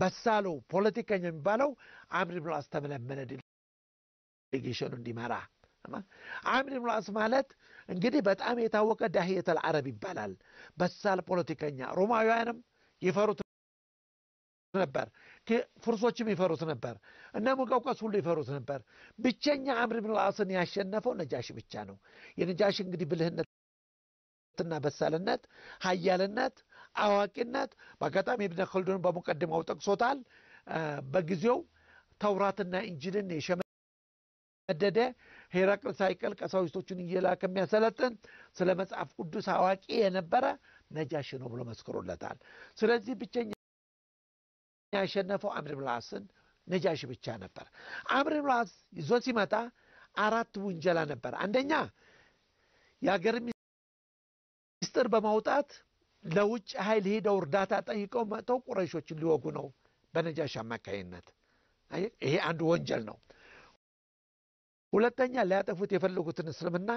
በሳሉ ፖለቲከኛ የሚባለው አምሪ ብን አስ ተመለመለ ዴሌጌሽኑ እንዲመራ። አምሪ ብን አስ ማለት እንግዲህ በጣም የታወቀ ዳህየተል አረብ ይባላል። በሳል ፖለቲከኛ፣ ሮማውያንም ይፈሩት ነበር፣ ፍርሶችም ይፈሩት ነበር፣ እነ ሙቀውቀስ ሁሉ ይፈሩት ነበር። ብቸኛ አምሪ ብን አስን ያሸነፈው ነጃሽ ብቻ ነው። የነጃሽ እንግዲህ ብልህነት ትዕግስትና በሳልነት፣ ሀያልነት፣ አዋቂነት በአጋጣሚ ብነ ክልዱን በሙቀድማው ጠቅሶታል። በጊዜው ተውራትና እንጅልን የሸመደደ ሄራቅል ሳይቀል ቀሳዊስቶቹን እየላከ የሚያሰለጥን ስለ መጽሐፍ ቅዱስ አዋቂ የነበረ ነጃሽ ነው ብሎ መስክሮለታል። ስለዚህ ብቸኛ ያሸነፈው አምር ብን ነጃሽ ብቻ ነበር። አምር ብን ይዞ ሲመጣ አራት ውንጀላ ነበር። አንደኛ የአገር በማውጣት ለውጭ ኃይል ሄደው እርዳታ ጠይቀው መጥተው ቁረይሾችን ሊወጉ ነው በነጃሽ አማካይነት። ይሄ አንዱ ወንጀል ነው። ሁለተኛ ሊያጠፉት የፈለጉትን እስልምና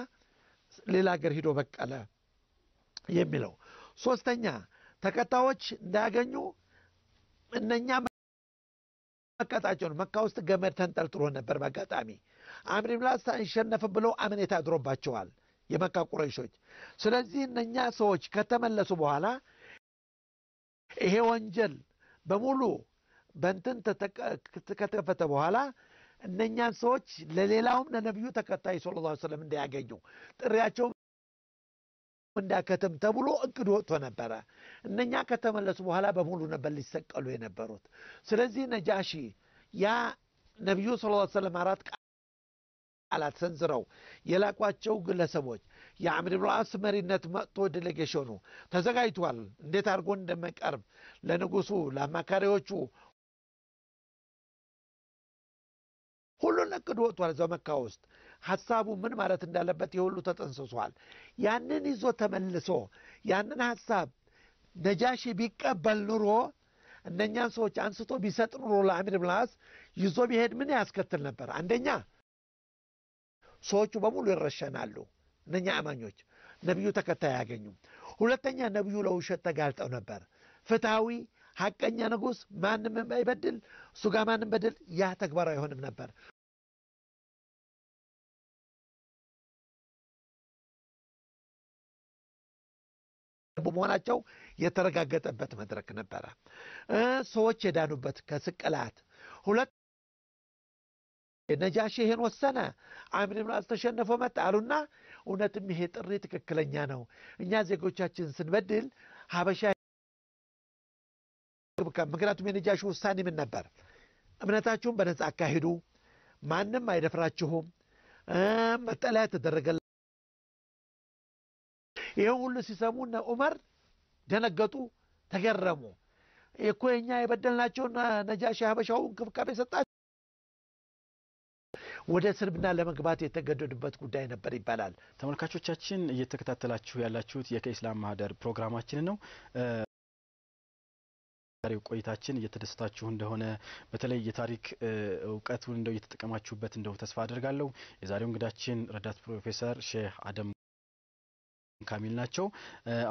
ሌላ ሀገር ሂዶ በቀለ የሚለው። ሶስተኛ ተከታዮች እንዳያገኙ እነኛ መቀጣቸውን መካ ውስጥ ገመድ ተንጠልጥሎ ነበር። በአጋጣሚ አምር ብላስ ብለው አመኔታ አድሮባቸዋል። የመካ ቁረይሾች። ስለዚህ እነኛ ሰዎች ከተመለሱ በኋላ ይሄ ወንጀል በሙሉ በንትን ከተከፈተ በኋላ እነኛን ሰዎች ለሌላውም ለነቢዩ ተከታይ ስለ ላ ስለም እንዳያገኙ ጥሪያቸውም እንዳከተም ተብሎ እቅድ ወጥቶ ነበረ። እነኛ ከተመለሱ በኋላ በሙሉ ነበር ሊሰቀሉ የነበሩት። ስለዚህ ነጃሺ ያ ነቢዩ ስለ ላ ስለም አራት ቃላት ሰንዝረው የላቋቸው ግለሰቦች የአምር ብን አስ መሪነት መጥቶ ዴሌጌሽኑ ተዘጋጅቷል። እንዴት አድርጎ እንደመቀርብ ለንጉሱ፣ ለአማካሪዎቹ ሁሉን እቅድ ወጥቷል። እዛው መካ ውስጥ ሀሳቡ ምን ማለት እንዳለበት የሁሉ ተጠንስሷል። ያንን ይዞ ተመልሶ ያንን ሀሳብ ነጃሺ ቢቀበል ኑሮ እነኛን ሰዎች አንስቶ ቢሰጥ ኑሮ ለአሚር ብላስ ይዞ ቢሄድ ምን ያስከትል ነበር? አንደኛ ሰዎቹ በሙሉ ይረሸናሉ። እነኛ አማኞች ነቢዩ ተከታይ አያገኙም። ሁለተኛ ነቢዩ ለውሸት ተጋልጠው ነበር። ፍትሐዊ ሐቀኛ ንጉሥ ማንም አይበድል፣ እሱ ጋር ማንም በድል ያ ተግባራዊ አይሆንም ነበር። በመሆናቸው የተረጋገጠበት መድረክ ነበረ። ሰዎች የዳኑበት ከስቅላት ሁለት ነጃሺ ይሄን ወሰነ፣ አሚር ብን አልተሸነፈ መጣ አሉና፣ እውነትም ይሄ ጥሪ ትክክለኛ ነው። እኛ ዜጎቻችን ስንበድል ሀበሻ ምክንያቱም የነጃሽ ውሳኔ ምን ነበር? እምነታችሁን በነጻ አካሂዱ፣ ማንም አይደፍራችሁም፣ መጠለያ ተደረገ ይህን ሁሉ ሲሰሙ እነ ዑመር ደነገጡ፣ ተገረሙ። እኮ የኛ የበደልናቸውን ነጃሺ ሀበሻው እንክብካቤ ሰጣቸው። ወደ እስርና ለመግባት የተገደዱበት ጉዳይ ነበር ይባላል። ተመልካቾቻችን እየተከታተላችሁ ያላችሁት የከኢስላም ማህደር ፕሮግራማችን ነው። ዛሬው ቆይታችን እየተደሰታችሁ እንደሆነ በተለይ የታሪክ እውቀቱን እንደው እየተጠቀማችሁበት እንደው ተስፋ አድርጋለሁ። የዛሬው እንግዳችን ረዳት ፕሮፌሰር ሼህ አደም ካሚል ናቸው።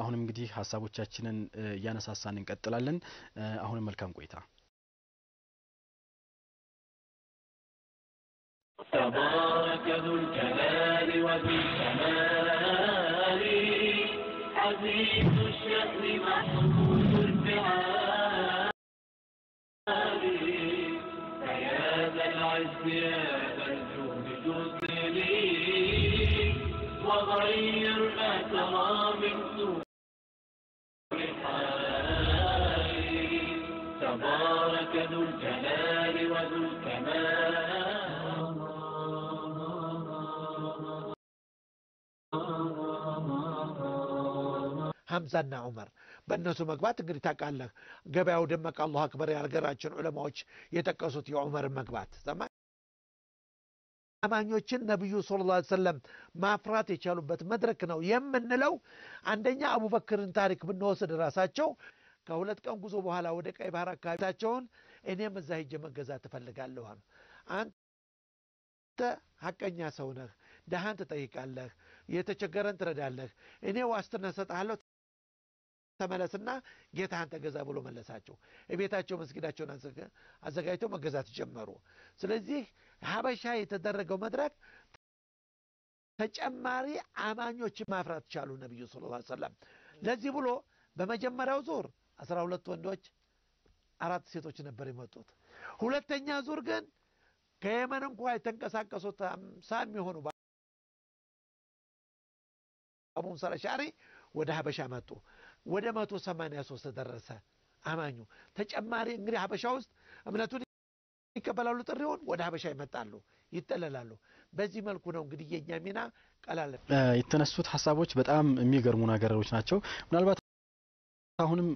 አሁንም እንግዲህ ሀሳቦቻችንን እያነሳሳን እንቀጥላለን። አሁንም መልካም ቆይታ تبارك ذو الجلال وذو الكمال عزيز الشأن محمود الفعال فيا ذا العز يا ሐምዛና ዑመር በእነሱ መግባት እንግዲህ ታውቃለህ። ገበያው ደመቀ አላሁ አክበር የሀገራችን ዑለማዎች የጠቀሱት የዑመርን መግባት ሰማ አማኞችን ነቢዩ ሰለላሁ ዐለይሂ ወሰለም ማፍራት የቻሉበት መድረክ ነው የምንለው። አንደኛ አቡበክርን ታሪክ ብንወስድ ራሳቸው ከሁለት ቀን ጉዞ በኋላ ወደ ቀይ ባህር አካባቢታቸውን እኔም እዛ ሄጄ መገዛት ትፈልጋለሁ አሉ። አንተ ሀቀኛ ሰው ነህ፣ ደሃን ትጠይቃለህ፣ የተቸገረን ትረዳለህ፣ እኔ ዋስትና እሰጥሃለሁ ተመለስና ጌታህን ተገዛ ብሎ መለሳቸው። ቤታቸው መስጊዳቸውን አዘጋጅተው መገዛት ጀመሩ። ስለዚህ ሀበሻ የተደረገው መድረክ ተጨማሪ አማኞች ማፍራት ቻሉ ነቢዩ ስለ ላ ሰለም ለዚህ ብሎ በመጀመሪያው ዙር አስራ ሁለት ወንዶች አራት ሴቶች ነበር የመጡት። ሁለተኛ ዙር ግን ከየመን እንኳ የተንቀሳቀሱት ሳ የሚሆኑ አቡ ሙሳ ወደ ሀበሻ መጡ። ወደ መቶ ሰማንያ ሶስት ደረሰ አማኙ። ተጨማሪ እንግዲህ ሀበሻ ውስጥ እምነቱን ይቀበላሉ፣ ጥሪውን ወደ ሀበሻ ይመጣሉ፣ ይጠለላሉ። በዚህ መልኩ ነው እንግዲህ የእኛ ሚና ቀላል። የተነሱት ሀሳቦች በጣም የሚገርሙ ነገሮች ናቸው። ምናልባት አሁንም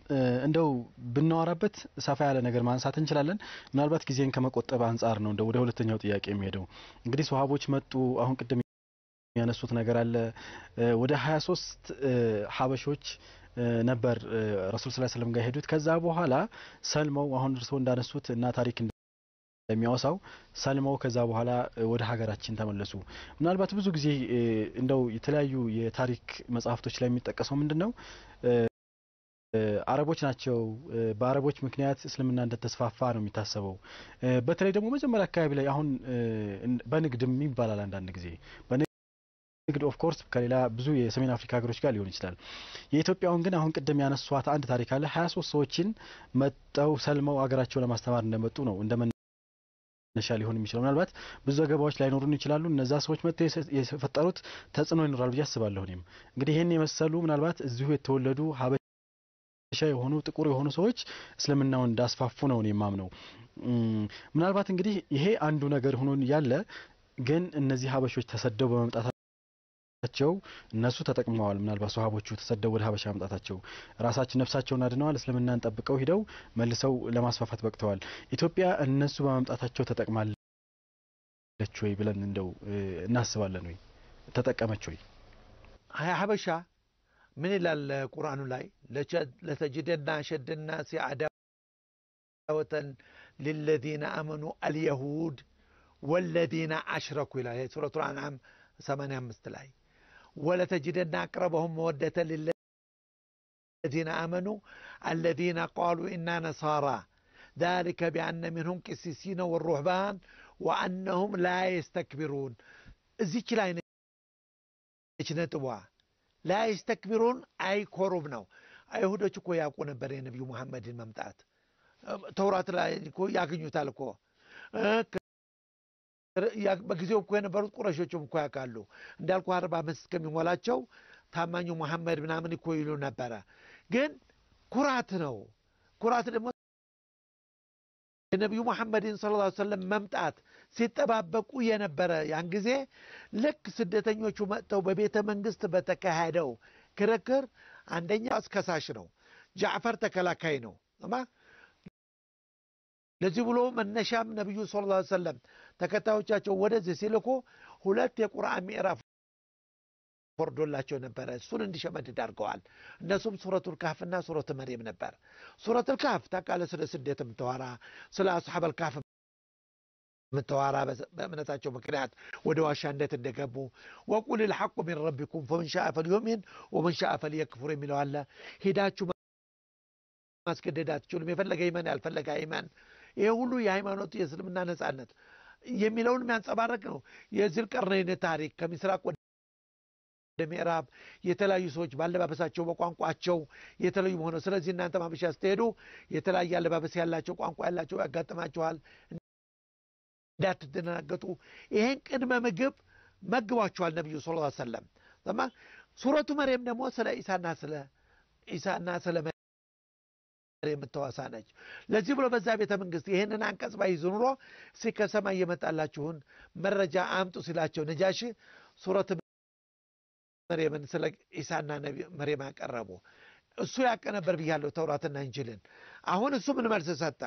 እንደው ብናወራበት ሰፋ ያለ ነገር ማንሳት እንችላለን። ምናልባት ጊዜን ከመቆጠብ አንጻር ነው እንደ ወደ ሁለተኛው ጥያቄ የሚሄደው እንግዲህ ሶሀቦች መጡ። አሁን ቅድም ያነሱት ነገር አለ ወደ ሶስት ሀበሾች ነበር ረሱል ስላ ስለም ጋር ሄዱት። ከዛ በኋላ ሰልመው አሁን እርስዎ እንዳነሱት እና ታሪክ እንደሚያወሳው ሰልመው ከዛ በኋላ ወደ ሀገራችን ተመለሱ። ምናልባት ብዙ ጊዜ እንደው የተለያዩ የታሪክ መጽሐፍቶች ላይ የሚጠቀሰው ምንድን ነው አረቦች ናቸው፣ በአረቦች ምክንያት እስልምና እንደተስፋፋ ነው የሚታሰበው። በተለይ ደግሞ መጀመሪያ አካባቢ ላይ አሁን በንግድም ይባላል አንዳንድ ጊዜ ንግድ ኦፍ ኮርስ ከሌላ ብዙ የሰሜን አፍሪካ ሀገሮች ጋር ሊሆን ይችላል። የኢትዮጵያውን ግን አሁን ቅድም ያነሷት አንድ ታሪክ አለ። ሀያ ሶስት ሰዎችን መጠው ሰልመው አገራቸው ለማስተማር እንደመጡ ነው እንደ መነሻ ሊሆን የሚችለው። ምናልባት ብዙ ዘገባዎች ላይኖሩን ይችላሉ። እነዛ ሰዎች መጥተው የፈጠሩት ተጽዕኖ ይኖራል ብዬ አስባለሁ። እኔም እንግዲህ ይህን የመሰሉ ምናልባት እዚሁ የተወለዱ ሀበሻ የሆኑ ጥቁር የሆኑ ሰዎች እስልምናውን እንዳስፋፉ ነው የማምነው። ምናልባት እንግዲህ ይሄ አንዱ ነገር ሆኖን ያለ ግን እነዚህ ሀበሾች ተሰደው በመምጣት ቸው እነሱ ተጠቅመዋል። ምናልባት ሰሃቦቹ ተሰደው ወደ ሀበሻ መምጣታቸው ራሳችን ነፍሳቸውን አድነዋል። እስልምናን ጠብቀው ሂደው መልሰው ለማስፋፋት በቅተዋል። ኢትዮጵያ እነሱ በመምጣታቸው ተጠቅማለች ወይ ብለን እንደው እናስባለን ወይ ተጠቀመች ወይ? ሀበሻ ምን ይላል ቁርአኑ ላይ ለተጅደና አሸድና ሲአዳወተን ሊለዚነ አመኑ አልየሁድ ወለዚነ አሽረኩ ይላል ሱረቱ አንዓም 85 ላይ ولا تجدن أقربهم مودة للذين آمنوا الذين قالوا إنا نصارى ذلك بأن منهم كسيسين والرهبان وأنهم لا يستكبرون زيك لا لا يستكبرون أي كوربنو أي هدو تشكو يكون نبري نبي محمد الممتعت تورات لا يقول يكون يتالكو በጊዜው እኮ የነበሩት ቁረሾችም እኮ ያውቃሉ እንዳልኩ አርባ አመት እስከሚሞላቸው ታማኙ መሐመድ ምናምን እኮ ይሉ ነበረ። ግን ኩራት ነው። ኩራት ደግሞ የነቢዩ መሐመድን ስለ ላ ሰለም መምጣት ሲጠባበቁ የነበረ ያን ጊዜ ልክ ስደተኞቹ መጥተው በቤተ መንግስት በተካሄደው ክርክር አንደኛ አስከሳሽ ነው፣ ጃዕፈር ተከላካይ ነው። ለዚህ ብሎ መነሻም ነቢዩ ስለ ላ ሰለም ተከታዮቻቸው ወደዚህ ሲልኩ ሁለት የቁርአን ምዕራፍ ፈርዶላቸው ነበረ። እሱን እንዲሸመድድ አድርገዋል። እነሱም ሱረቱል ካፍና ሱረት መርየም ነበር። ሱረቱል ካፍ ታቃለ ስለ ስደት የምታወራ ስለ አስሓበል ካፍ ምተዋራ በእምነታቸው ምክንያት ወደ ዋሻ እንዴት እንደገቡ ወቁል ልሐቁ ሚን ረቢኩም ፈመንሻአ ፈልዩሚን ወመንሻአ ፈልየክፉር የሚለው አለ። ሂዳችሁ ማስገደድ አትችሉም። የፈለገ ይመን ያልፈለገ ይመን። ይሄ ሁሉ የሃይማኖት የእስልምና ነጻነት የሚለውን የሚያንጸባረቅ ነው። የዝልቀርነይን ታሪክ ከምስራቅ ወደ ምዕራብ የተለያዩ ሰዎች ባለባበሳቸው፣ በቋንቋቸው የተለዩ መሆነ። ስለዚህ እናንተ ማበሻ ስትሄዱ የተለያየ አለባበስ ያላቸው ቋንቋ ያላቸው ያጋጥማችኋል፣ እንዳትደናገጡ። ይሄን ቅድመ ምግብ መግቧችኋል ነቢዩ ስ ሰለም ሱረቱ መርየም ደግሞ ስለ ኢሳና ስለ ኢሳና ስለ የምታዋሳ ነች። ለዚህ ብሎ በዛ ቤተ መንግስት ይህንን አንቀጽ ባይዙ ኑሮ እስኪ ከሰማይ የመጣላችሁን መረጃ አምጡ ሲላቸው ነጃሺ ሱረት መርየምን ስለ ኢሳና ነቢ መርየም አቀረቡ። እሱ ያቀ ነበር ብያለሁ ተውራትና እንጅልን። አሁን እሱ ምን መልስ ሰጣ?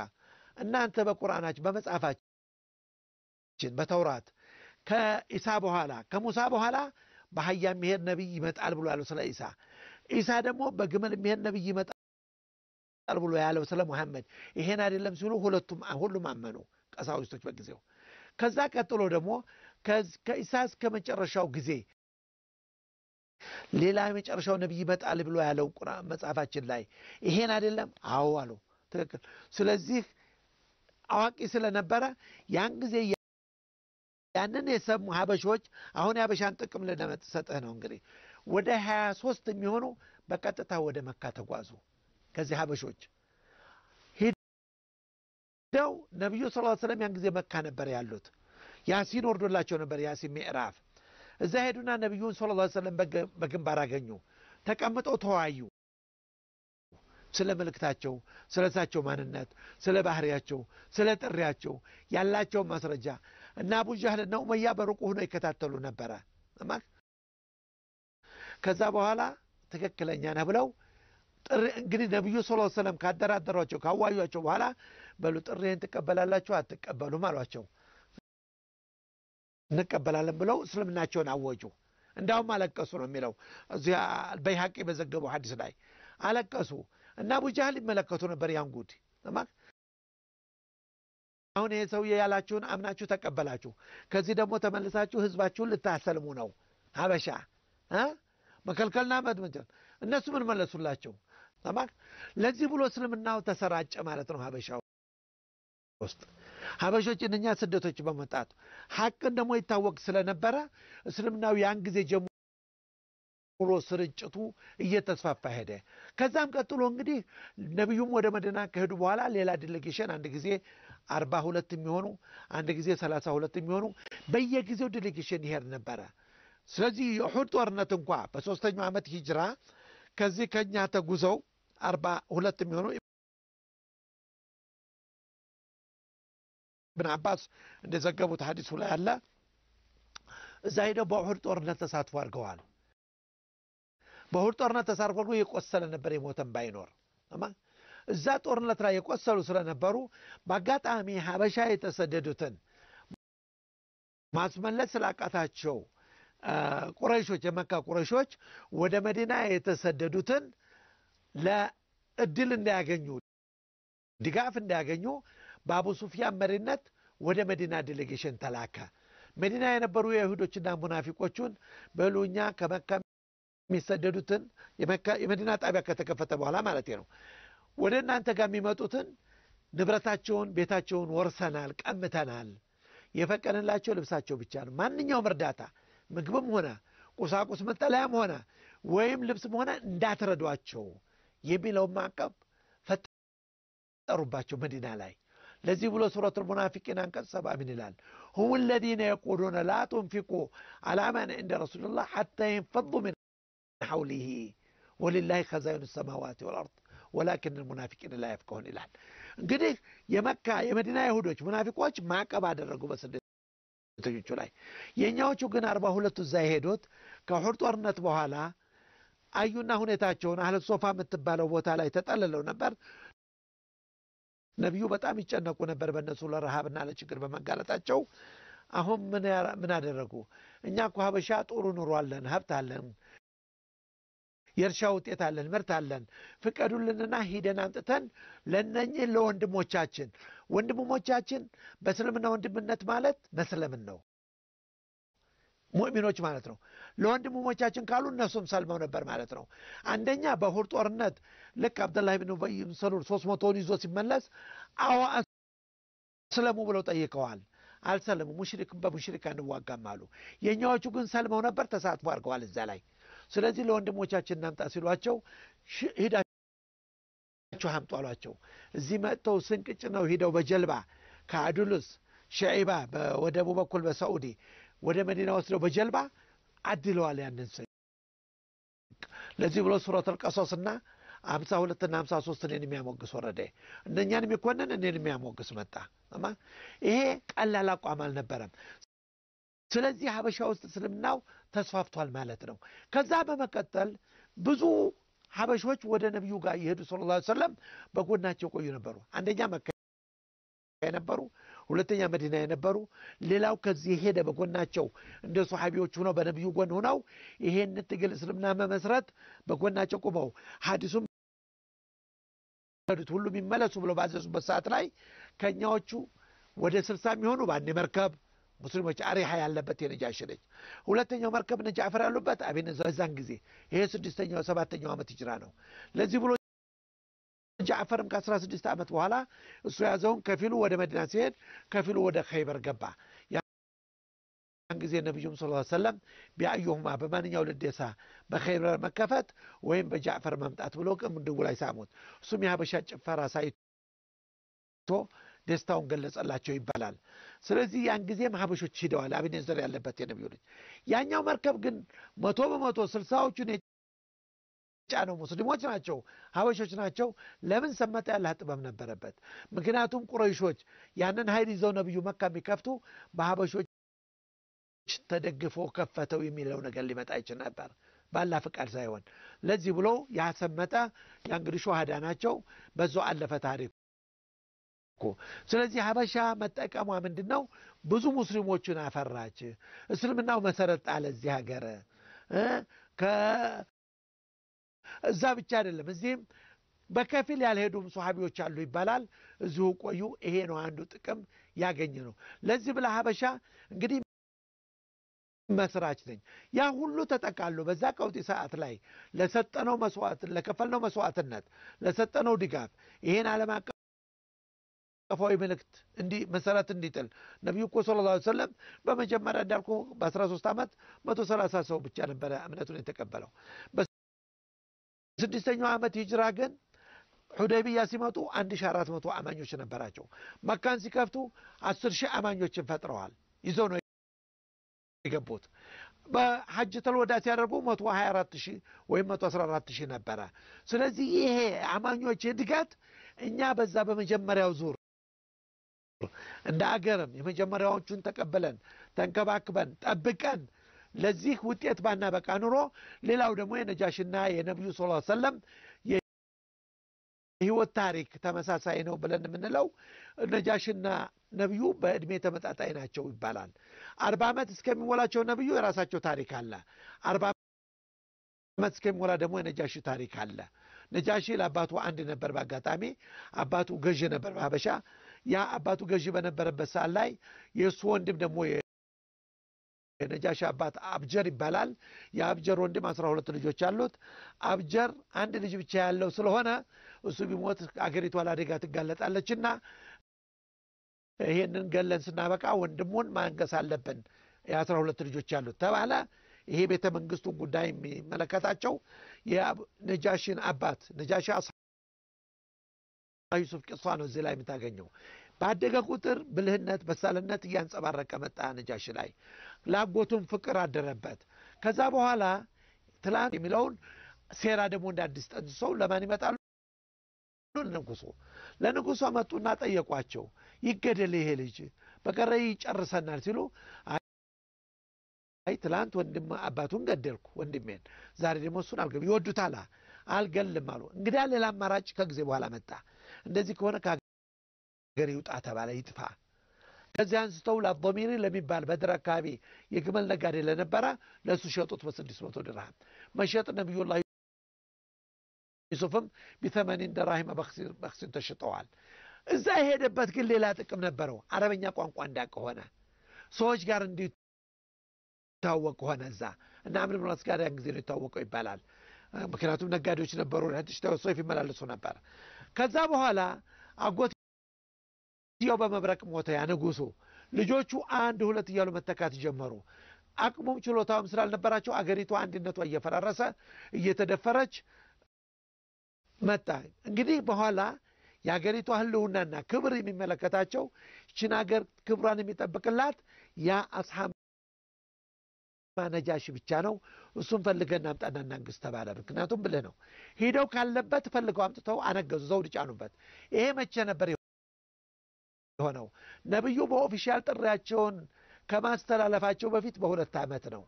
እናንተ በቁርአናችን በመጽሐፋችን በተውራት ከኢሳ በኋላ ከሙሳ በኋላ በአህያ የሚሄድ ነቢይ ይመጣል ብሏል ስለ ኢሳ። ኢሳ ደግሞ በግመል የሚሄድ ነቢይ ይመጣል ይበልጣል ብሎ ያለው ስለ ሙሐመድ ይሄን አይደለም ሲሉ ሁለቱም ሁሉም አመኑ ቀሳውስቶች በጊዜው። ከዛ ቀጥሎ ደግሞ ከኢሳ እስከ መጨረሻው ጊዜ ሌላ የመጨረሻው ነቢይ ይመጣል ብሎ ያለው መጽሐፋችን ላይ ይሄን አይደለም? አዎ አሉ። ትክክል። ስለዚህ አዋቂ ስለነበረ ያን ጊዜ ያንን የሰሙ ሀበሾች አሁን የሀበሻን ጥቅም ልሰጥህ ነው እንግዲህ ወደ ሀያ ሶስት የሚሆኑ በቀጥታ ወደ መካ ተጓዙ። ከዚህ ሀበሾች ሂደው ነቢዩ ስለ ስለም ያን ጊዜ መካ ነበር ያሉት። ያሲን ወርዶላቸው ነበር ያሲን ምዕራፍ። እዛ ሄዱና ነቢዩን ስለ ላ ስለም በግንባር አገኙ። ተቀምጠው ተወያዩ። ስለ መልእክታቸው፣ ስለ እሳቸው ማንነት፣ ስለ ባህርያቸው ስለ ጥሪያቸው ያላቸውን ማስረጃ እና አቡጃህል እና ኡመያ በሩቁ ሆነው ይከታተሉ ነበረ። ከዛ በኋላ ትክክለኛ ነህ ብለው እንግዲህ ነቢዩ ስ ሰለም ካደራደሯቸው ካዋዩቸው በኋላ በሉ ጥሬን ትቀበላላችሁ አትቀበሉም አሏቸው። እንቀበላለን ብለው እስልምናቸውን አወጁ። እንዳውም አለቀሱ ነው የሚለው እዚያ በይሐቂ በዘገበው ሀዲስ ላይ አለቀሱ እና ቡጃህል ይመለከቱ ነበር ያንጉድ አሁን ይሄ ሰውዬ ያላችሁን አምናችሁ ተቀበላችሁ፣ ከዚህ ደግሞ ተመልሳችሁ ህዝባችሁን ልታሰልሙ ነው ሀበሻ መከልከልና መድመጀር። እነሱ ምን መለሱላቸው? ተማር ለዚህ ብሎ እስልምናው ተሰራጨ ማለት ነው ሀበሻው ውስጥ ሀበሾች እነኛ ስደቶች በመጣቱ ሀቅን ደግሞ ይታወቅ ስለነበረ እስልምናው ያን ጊዜ ጀምሮ ስርጭቱ እየተስፋፋ ሄደ። ከዛም ቀጥሎ እንግዲህ ነቢዩም ወደ መደና ከሄዱ በኋላ ሌላ ዴሌጌሽን አንድ ጊዜ አርባ ሁለት የሚሆኑ አንድ ጊዜ ሰላሳ ሁለት የሚሆኑ በየጊዜው ዴሌጌሽን ይሄድ ነበረ። ስለዚህ የኡሑድ ጦርነት እንኳ በሶስተኛው ዓመት ሂጅራ ከዚህ ከኛ ተጉዘው አርባ ሁለት የሚሆኑ ኢብን አባስ እንደዘገቡት ሀዲሱ ላይ አለ። እዛ ሄደው በኡሑድ ጦርነት ተሳትፎ አድርገዋል። በኡሑድ ጦርነት ተሳትፎ አድርጎ የቆሰለ ነበር የሞተን ባይኖር እዛ ጦርነት ላይ የቆሰሉ ስለነበሩ በአጋጣሚ ሀበሻ የተሰደዱትን ማስመለስ ስላቃታቸው ቁረይሾች የመካ ቁረይሾች ወደ መዲና የተሰደዱትን ለእድል እንዳያገኙ ድጋፍ እንዳያገኙ በአቡ ሱፊያን መሪነት ወደ መዲና ዴሌጌሽን ተላከ። መዲና የነበሩ የይሁዶችና ሙናፊቆቹን በሉኛ ከመካ የሚሰደዱትን የመዲና ጣቢያ ከተከፈተ በኋላ ማለት ነው ወደ እናንተ ጋር የሚመጡትን ንብረታቸውን፣ ቤታቸውን ወርሰናል፣ ቀምተናል። የፈቀንላቸው ልብሳቸው ብቻ ነው። ማንኛውም እርዳታ ምግብም ሆነ ቁሳቁስ መጠለያም ሆነ ወይም ልብስም ሆነ እንዳትረዷቸው የሚለውን ማዕቀብ ፈጠሩባቸው መዲና ላይ። ለዚህ ብሎ ሱረት ልሙናፊቂን አንቀጽ ሰባ ምን ይላል? ሁም ለዚነ የቁሉነ ላ ቱንፊቁ አላ እንደ ዕንደ ረሱልላህ ሓታ የንፈዱ ምን ሐውሊሂ ወሊላሂ ከዛይኑ ሰማዋት ወልአርድ ወላኪን ልሙናፊቂን ላ የፍቀሁን ይላል። እንግዲህ የመካ የመዲና ይሁዶች ሙናፊቆች ማዕቀብ አደረጉ በስደተኞቹ ላይ። የእኛዎቹ ግን አርባ ሁለቱ እዛ የሄዱት ከሑር ጦርነት በኋላ አዩና ሁኔታቸውን አህለ ሶፋ የምትባለው ቦታ ላይ ተጠልለው ነበር። ነቢዩ በጣም ይጨነቁ ነበር በእነሱ ለረሃብና ለችግር በመጋለጣቸው። አሁን ምን አደረጉ? እኛ እኮ ሀበሻ ጥሩ ኑሮ አለን፣ ሀብት አለን፣ የእርሻ ውጤት አለን፣ ምርት አለን። ፍቀዱልንና ሂደን አምጥተን ለነኝህ ለወንድሞቻችን ወንድሞቻችን በእስልምና ወንድምነት ማለት መስለምን ነው ሙእሚኖች ማለት ነው ለወንድሞቻችን ካሉ እነሱም ሰልመው ነበር ማለት ነው አንደኛ በሁር ጦርነት ልክ አብደላህ ብን ኡበይ ሰሉል ሶስት መቶውን ይዞ ሲመለስ አዋ ስለሙ ብለው ጠይቀዋል አልሰለሙ ሙሽሪክ በሙሽሪክ አንዋጋም አሉ የእኛዎቹ ግን ሰልመው ነበር ተሳትፎ አድርገዋል እዛ ላይ ስለዚህ ለወንድሞቻችን እናምጣ ሲሏቸው ሂዳችሁ አምጡ አሏቸው እዚህ መጥተው ስንቅጭ ነው ሂደው በጀልባ ከአዱልስ ሸዒባ በወደቡ በኩል በሳዑዲ ወደ መዲና ወስደው በጀልባ አድለዋል ያንን ሰው። ለዚህ ብሎ ሱረቱል ቀሶስና አምሳ ሁለትና አምሳ ሶስት እኔን የሚያሞግስ ወረደ እነኛን የሚኮንን እኔን የሚያሞግስ መጣ። ይሄ ቀላል አቋም አልነበረም። ስለዚህ ሀበሻ ውስጥ እስልምናው ተስፋፍቷል ማለት ነው። ከዛ በመቀጠል ብዙ ሀበሾች ወደ ነቢዩ ጋር የሄዱ ስለ ላ ሰለም በጎናቸው ቆዩ ነበሩ። አንደኛ መካ የነበሩ ሁለተኛ መዲና የነበሩ ሌላው ከዚህ ሄደ በጎናቸው እንደ ሶሐቢዎች ሆነው በነቢዩ ጎን ሆነው ይሄን ትግል እስልምና መመስረት በጎናቸው ቁመው ሀዲሱም ሁሉም የሚመለሱ ብሎ ባዘዙበት ሰዓት ላይ ከእኛዎቹ ወደ ስልሳ የሚሆኑ በአንድ መርከብ ሙስሊሞች አሪሃ ያለበት የነጃሽ ነች። ሁለተኛው መርከብ ነጃፈር ያሉበት አቤነ በዛን ጊዜ ይሄ ስድስተኛው ሰባተኛው ዓመት ይጅራ ነው። ለዚህ ብሎ ጃዕፈርም ከ16 ዓመት በኋላ እሱ ያዘውን ከፊሉ ወደ መዲና ሲሄድ ከፊሉ ወደ ኸይበር ገባ። ያን ጊዜ ነቢዩም ስለ ሰለም ቢያዩሁማ በማንኛው ልደሳ በኸይበር መከፈት ወይም በጃዕፈር መምጣት ብሎ ቅምድቡ ላይ ሳሙት። እሱም የሀበሻ ጭፈራ ሳይቶ ደስታውን ገለጸላቸው ይባላል። ስለዚህ ያን ጊዜም ሀበሾች ሂደዋል። አብኔዘር ያለበት የነቢዩ ልጅ። ያኛው መርከብ ግን መቶ በመቶ ስልሳዎቹን ነው ሙስሊሞች ናቸው፣ ሀበሾች ናቸው። ለምን ሰመጠ ያለ ጥበብ ነበረበት። ምክንያቱም ቁረይሾች ያንን ኃይል ይዘው ነብዩ መካ የሚከፍቱ በሀበሾች ተደግፎ ከፈተው የሚለው ነገር ሊመጣ ይችል ነበር፣ ባላ ፍቃድ ሳይሆን። ለዚህ ብሎ ያሰመጠ ያ ሸሃዳ ናቸው። በዞ አለፈ ታሪኩ። ስለዚህ ሀበሻ መጠቀሟ ምንድን ነው? ብዙ ሙስሊሞችን አፈራች። እስልምናው መሰረት ጣለ እዚህ ሀገር እዛ ብቻ አይደለም፣ እዚህም በከፊል ያልሄዱም ሶሐቢዎች አሉ ይባላል። እዚሁ ቆዩ። ይሄ ነው አንዱ ጥቅም ያገኘ ነው። ለዚህ ብላ ሀበሻ እንግዲህ መስራች ነኝ። ያ ሁሉ ተጠቃሉ በዛ ቀውጢ ሰዓት ላይ ለሰጠነው መስዋዕት ለከፈልነው መስዋዕትነት ለሰጠነው ድጋፍ ይሄን ዓለም አቀፋዊ ምልክት እንዲ መሰረት እንዲጥል ነቢዩ እኮ ስለ ላ ወሰለም በመጀመሪያ እንዳልኩ በ13 ዓመት 130 ሰው ብቻ ነበረ እምነቱን የተቀበለው። ስድስተኛው ዓመት ሂጅራ ግን ሑደይቢያ ሲመጡ አንድ ሺ አራት መቶ አማኞች ነበራቸው። መካን ሲከፍቱ አስር ሺህ አማኞችን ፈጥረዋል። ይዘው ነው የገቡት። በሐጅ ተልወዳ ሲያደርጉ መቶ ሀያ አራት ሺህ ወይም መቶ አስራ አራት ሺህ ነበረ። ስለዚህ ይሄ አማኞች ድጋት እኛ በዛ በመጀመሪያው ዙር እንደ አገርም የመጀመሪያዎቹን ተቀብለን ተንከባክበን ጠብቀን ለዚህ ውጤት ባና በቃ ኑሮ ሌላው ደግሞ የነጃሽና የነቢዩ ስ ሰለም የህይወት ታሪክ ተመሳሳይ ነው ብለን የምንለው ነጃሽና ነቢዩ በእድሜ ተመጣጣይ ናቸው ይባላል። አርባ ዓመት እስከሚሞላቸው ነቢዩ የራሳቸው ታሪክ አለ። አርባ ዓመት እስከሚሞላ ደግሞ የነጃሽ ታሪክ አለ። ነጃሺ ለአባቱ አንድ ነበር። በአጋጣሚ አባቱ ገዢ ነበር በሀበሻ ያ አባቱ ገዢ በነበረበት ሰዓት ላይ የእሱ ወንድም ደግሞ የነጃሽ አባት አብጀር ይባላል። የአብጀር ወንድም አስራ ሁለት ልጆች አሉት። አብጀር አንድ ልጅ ብቻ ያለው ስለሆነ እሱ ቢሞት አገሪቷ ለአደጋ ትጋለጣለችና ይሄንን ገለን ስናበቃ ወንድሙን ማንገስ አለብን የአስራ ሁለት ልጆች ያሉት ተባለ። ይሄ ቤተ መንግስቱን ጉዳይ የሚመለከታቸው የነጃሽን አባት ነጃሽ ዩሱፍ ቅሷ ነው እዚህ ላይ የምታገኘው። ባደገ ቁጥር ብልህነት፣ በሳልነት እያንጸባረቀ መጣ ነጃሽ ላይ። ለአጎቱም ፍቅር አደረበት። ከዛ በኋላ ትላንት የሚለውን ሴራ ደግሞ እንደ አዲስ ጠንስሰው ለማን ይመጣሉ? ንጉሱ ለንጉሱ መጡና ጠየቋቸው። ይገደል ይሄ ልጅ በቀረ ይጨርሰናል ሲሉ አይ ትላንት ወንድም አባቱን ገደልኩ ወንድሜን፣ ዛሬ ደግሞ እሱን አልገ ይወዱታላ አልገልም አሉ። እንግዲያ ሌላ አማራጭ ከጊዜ በኋላ መጣ። እንደዚህ ከሆነ ነገር ይውጣ ተባለ፣ ይጥፋ። ከዚህ አንስተው ላቦሚሪ ለሚባል በድር አካባቢ የግመል ነጋዴ ለነበረ ለእሱ ሸጡት በስድስት መቶ ድርሃም መሸጥ ነቢዩላ ዩሱፍም ቢተመኒን ደራሂመ በክሲን ተሽጠዋል። እዛ የሄደበት ግን ሌላ ጥቅም ነበረው። አረበኛ ቋንቋ እንዳቅ ሆነ፣ ሰዎች ጋር እንዲታወቅ ሆነ። እዛ እና አምር ብን ጋር ያን ጊዜ ነው የታወቀው ይባላል። ምክንያቱም ነጋዴዎች ነበሩ፣ ሰይፍ ይመላለሱ ነበር። ከዛ በኋላ አጎት እዚያው በመብረቅ ሞተ ያ ንጉሱ። ልጆቹ አንድ ሁለት እያሉ መተካት ጀመሩ። አቅሙም ችሎታውም ስላልነበራቸው አገሪቱ አንድነቷ እየፈራረሰ እየተደፈረች መጣ። እንግዲህ በኋላ የአገሪቷ ህልውናና ክብር የሚመለከታቸው ይችን ሀገር ክብሯን የሚጠብቅላት ያ አስሓ ማነጃሽ ብቻ ነው። እሱን ፈልገና እናምጣና እናንግስ ተባለ። ምክንያቱም ብልህ ነው። ሄደው ካለበት ፈልገው አምጥተው አነገዙ፣ ዘውድ ጫኑበት። ይሄ መቼ ነበር? የሆነው ነቢዩ በኦፊሻል ጥሪያቸውን ከማስተላለፋቸው በፊት በሁለት ዓመት ነው።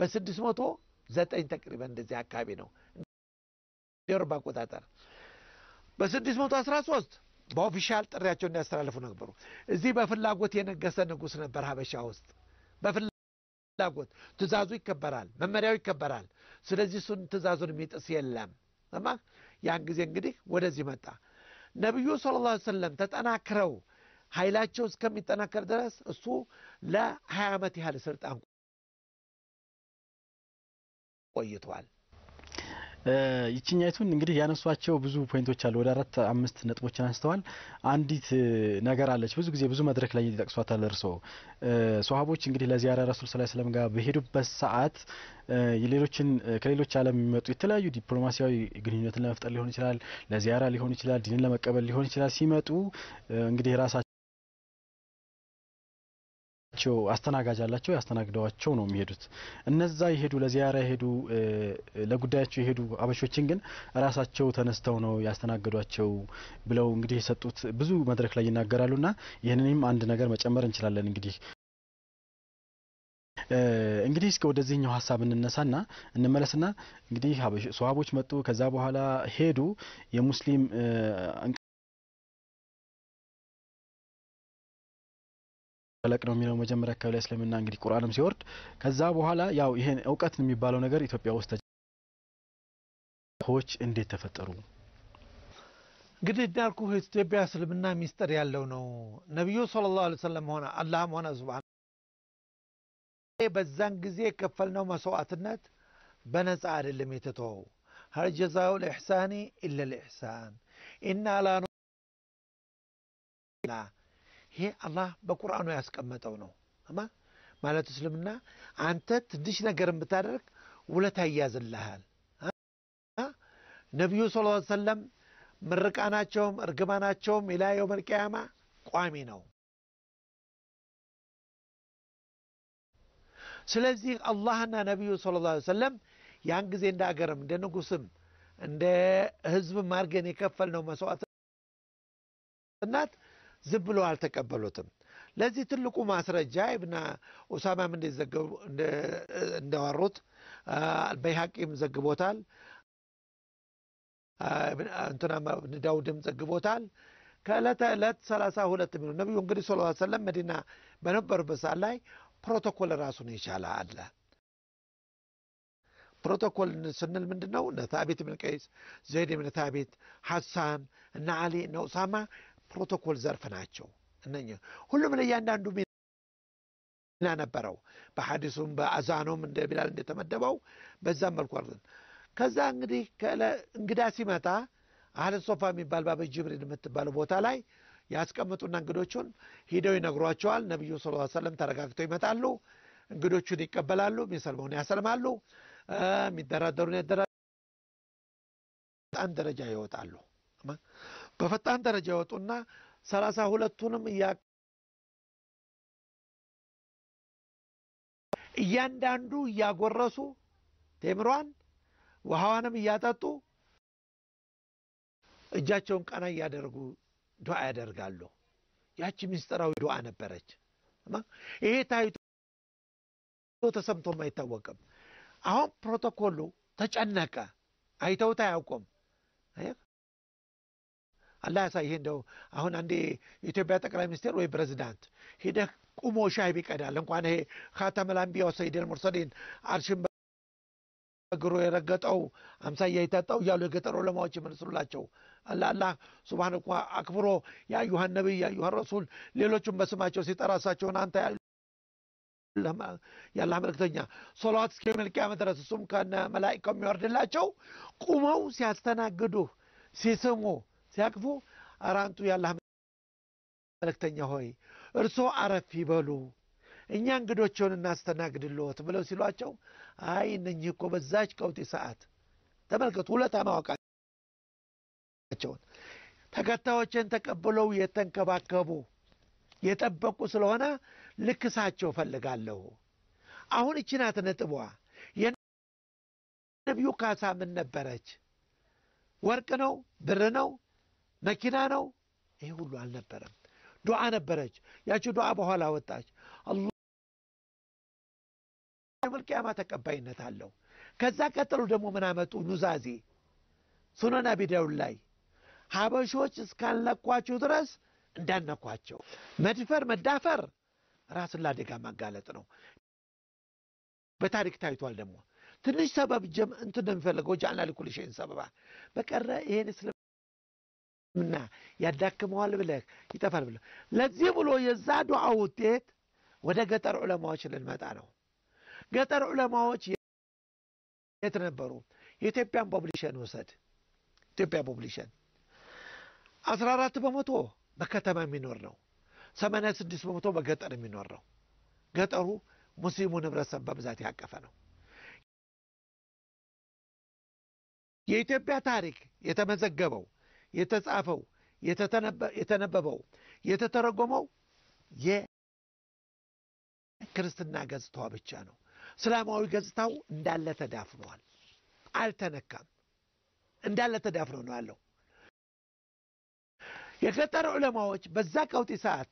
በስድስት መቶ ዘጠኝ ተቅሪበ እንደዚህ አካባቢ ነው ሮባ አቆጣጠር በስድስት መቶ አስራ ሶስት በኦፊሻል ጥሪያቸው እንዲያስተላልፉ ነበሩ። እዚህ በፍላጎት የነገሰ ንጉሥ ነበር ሀበሻ ውስጥ በፍላጎት ትእዛዙ ይከበራል፣ መመሪያው ይከበራል። ስለዚህ እሱን ትእዛዙን የሚጥስ የለም። ማ ያን ጊዜ እንግዲህ ወደዚህ መጣ ነቢዩ ስለ ላ ወሰለም ተጠናክረው ኃይላቸው እስከሚጠናከር ድረስ እሱ ለ20 ዓመት ያህል ስልጣን ቆይቷል። ይችኛይቱን እንግዲህ ያነሷቸው ብዙ ፖይንቶች አሉ። ወደ አራት አምስት ነጥቦችን አንስተዋል። አንዲት ነገር አለች ብዙ ጊዜ ብዙ መድረክ ላይ ይጠቅሷታል። እርስዎ ሶሀቦች እንግዲህ ለዚያራ ረሱል ስላ ስለም ጋር በሄዱበት ሰዓት ሌሎችን ከሌሎች ዓለም የሚመጡ የተለያዩ ዲፕሎማሲያዊ ግንኙነትን ለመፍጠር ሊሆን ይችላል፣ ለዚያራ ሊሆን ይችላል፣ ዲንን ለመቀበል ሊሆን ይችላል። ሲመጡ እንግዲህ ራሳቸው ያላቸው አስተናጋጅ አላቸው ያስተናግደዋቸው ነው የሚሄዱት። እነዛ የሄዱ ለዚያራ የሄዱ ለጉዳያቸው የሄዱ አበሾችን ግን ራሳቸው ተነስተው ነው ያስተናገዷቸው ብለው እንግዲህ የሰጡት ብዙ መድረክ ላይ ይናገራሉና ይህንንም አንድ ነገር መጨመር እንችላለን እንግዲህ እንግዲህ እስከ ወደዚህኛው ሀሳብ እንነሳና እንመለስና እንግዲህ ሰዋቦች መጡ። ከዛ በኋላ ሄዱ የሙስሊም መጥለቅ ነው የሚለው መጀመሪያ አካባቢ ላይ እስልምና እንግዲህ ቁርአንም ሲወርድ ከዛ በኋላ ያው ይሄን እውቀት የሚባለው ነገር ኢትዮጵያ ውስጥ ዎች እንዴት ተፈጠሩ? እንግዲህ እንዳልኩ ኢትዮጵያ እስልምና ሚስጥር ያለው ነው። ነቢዩ ሰለላሁ ዐለይሂ ወሰለም ሆነ አላህም ሆነ ሱብሃነ በዛን ጊዜ የከፈልነው መስዋዕትነት በነጻ አይደለም የተተወው። ሀል ጀዛው ልእሕሳኒ ኢለ ልኢሕሳን ኢና ላ ይሄ አላህ በቁርአኑ ያስቀመጠው ነው። አማ ማለት እስልምና አንተ ትንሽ ነገር ብታደርግ ውለታ ይያዝልሃል። ነቢዩ ስ ሰለም ምርቃናቸውም እርግማናቸውም ኢላ የውመል ቋሚ ነው። ስለዚህ አላህና ነቢዩ ላ ሰለም ያን ጊዜ እንደ አገርም እንደ ንጉስም እንደ ህዝብም የከፈል ነው መስዋዕትናት ዝም ብለው አልተቀበሉትም። ለዚህ ትልቁ ማስረጃ ኢብን ኡሳማም እንደዘገቡ እንዳወሩት በይሐቂም ዘግቦታል፣ እንትና ብን ዳውድም ዘግቦታል። ከዕለተ ዕለት ሰላሳ ሁለት የሚሉ ነቢዩ እንግዲህ ስለ ሰለም መዲና በነበሩበት ሰዓት ላይ ፕሮቶኮል ራሱን የቻለ አለ። ፕሮቶኮል ስንል ምንድን ነው? እነ ታቢት ብን ቀይስ፣ ዘይድ ብን ታቢት፣ ሐሳን እና አሊ እና ኡሳማ ፕሮቶኮል ዘርፍ ናቸው። እነ ሁሉም ለእያንዳንዱ ሚና ነበረው። በሀዲሱም በአዛኖም እንደ ቢላል እንደተመደበው በዛም መልኩ አርዘን ከዛ እንግዲህ እንግዳ ሲመጣ አህለ ሶፋ የሚባል ባበ ጅብሪል የምትባለው ቦታ ላይ ያስቀምጡና እንግዶቹን ሂደው ይነግሯቸዋል። ነቢዩ ስ ሰለም ተረጋግተው ይመጣሉ። እንግዶቹን ይቀበላሉ። የሚሰልመውን ያሰልማሉ። የሚደራደሩን ያደራ በጣም ደረጃ ይወጣሉ። በፈጣን ደረጃ ይወጡና ሰላሳ ሁለቱንም እያ እያንዳንዱ እያጎረሱ ቴምሯን ውሃዋንም እያጠጡ እጃቸውን ቀና እያደርጉ ዱዓ ያደርጋሉ። ያቺ ምስጢራዊ ዱዓ ነበረች። ይሄ ታይቶ ተሰምቶም አይታወቅም። አሁን ፕሮቶኮሉ ተጨነቀ። አይተውት አያውቁም። አላህ ያሳ ይሄ እንደው አሁን አንዴ የኢትዮጵያ ጠቅላይ ሚኒስቴር ወይ ፕሬዚዳንት ሂደህ ቁሞ ሻይ ቢቀዳል እንኳን ይሄ ካተመል አንቢያው ሰይደል ሙርሰሊን አርሽን በግሮ የረገጠው አምሳያ የታጣው እያሉ የገጠር ዑለማዎች ይመልስሉላቸው። አላ አላህ ሱብሃነ እኳ አክብሮ የአዩሃን ነቢይ የአዩሃን ረሱል ሌሎቹም በስማቸው ሲጠራ እሳቸውን አንተ ያላህ መልክተኛ ሶላት እስከ መልቅያመ ድረስ እሱም ከነ መላኢካው የሚወርድላቸው ቁመው ሲያስተናግዱህ ሲስሙ ሲያቅፉ አራንጡ ያላህ መልእክተኛ ሆይ እርሶ አረፍ ይበሉ እኛ እንግዶችውን እናስተናግድልዎት ብለው ሲሏቸው አይ እነኚህ እኮ በዛች ቀውጢ ሰዓት ተመልከቱ ሁለት አማዋቃቸውን ተከታዮችን ተቀብለው የተንከባከቡ የጠበቁ ስለሆነ ልክሳቸው ፈልጋለሁ። አሁን እችናት ነጥቧ። የነቢዩ ካሳ ምን ነበረች? ወርቅ ነው? ብር ነው? መኪና ነው። ይሄ ሁሉ አልነበረም። ዱዓ ነበረች። ያቺ ዱዓ በኋላ ወጣች። የመልቅያማ ተቀባይነት አለው። ከዛ ቀጥሎ ደግሞ ምን አመጡ? ኑዛዜ ሱነን አቢ ዳውድ ላይ ሀበሾች እስካልነኳችሁ ድረስ እንዳነኳቸው። መድፈር መዳፈር ራስን ለአደጋ ማጋለጥ ነው። በታሪክ ታይቷል። ደግሞ ትንሽ ሰበብ ጀም እንትን እንደሚፈልገው ጃልና ሊኩል ሰበባ በቀረ ይሄን ምና ያዳክመዋል ብለህ ይጠፋል ብለህ ለዚህ ብሎ የዛ ዱዓ ውጤት ወደ ገጠር ዑለማዎች ልንመጣ ነው። ገጠር ዑለማዎች የት ነበሩ? የኢትዮጵያን ፖፕሊሽን ውሰድ። ኢትዮጵያ ፖፕሊሽን አስራ አራት በመቶ በከተማ የሚኖር ነው። ሰማንያ ስድስት በመቶ በገጠር የሚኖር ነው። ገጠሩ ሙስሊሙ ህብረተሰብ በብዛት ያቀፈ ነው። የኢትዮጵያ ታሪክ የተመዘገበው የተጻፈው የተነበበው የተተረጎመው የክርስትና ገጽታዋ ብቻ ነው። እስላማዊ ገጽታው እንዳለ ተዳፍኗል፣ አልተነካም። እንዳለ ተዳፍኖ ነው ያለው። የገጠር ዑለማዎች በዛ ቀውጢ ሰዓት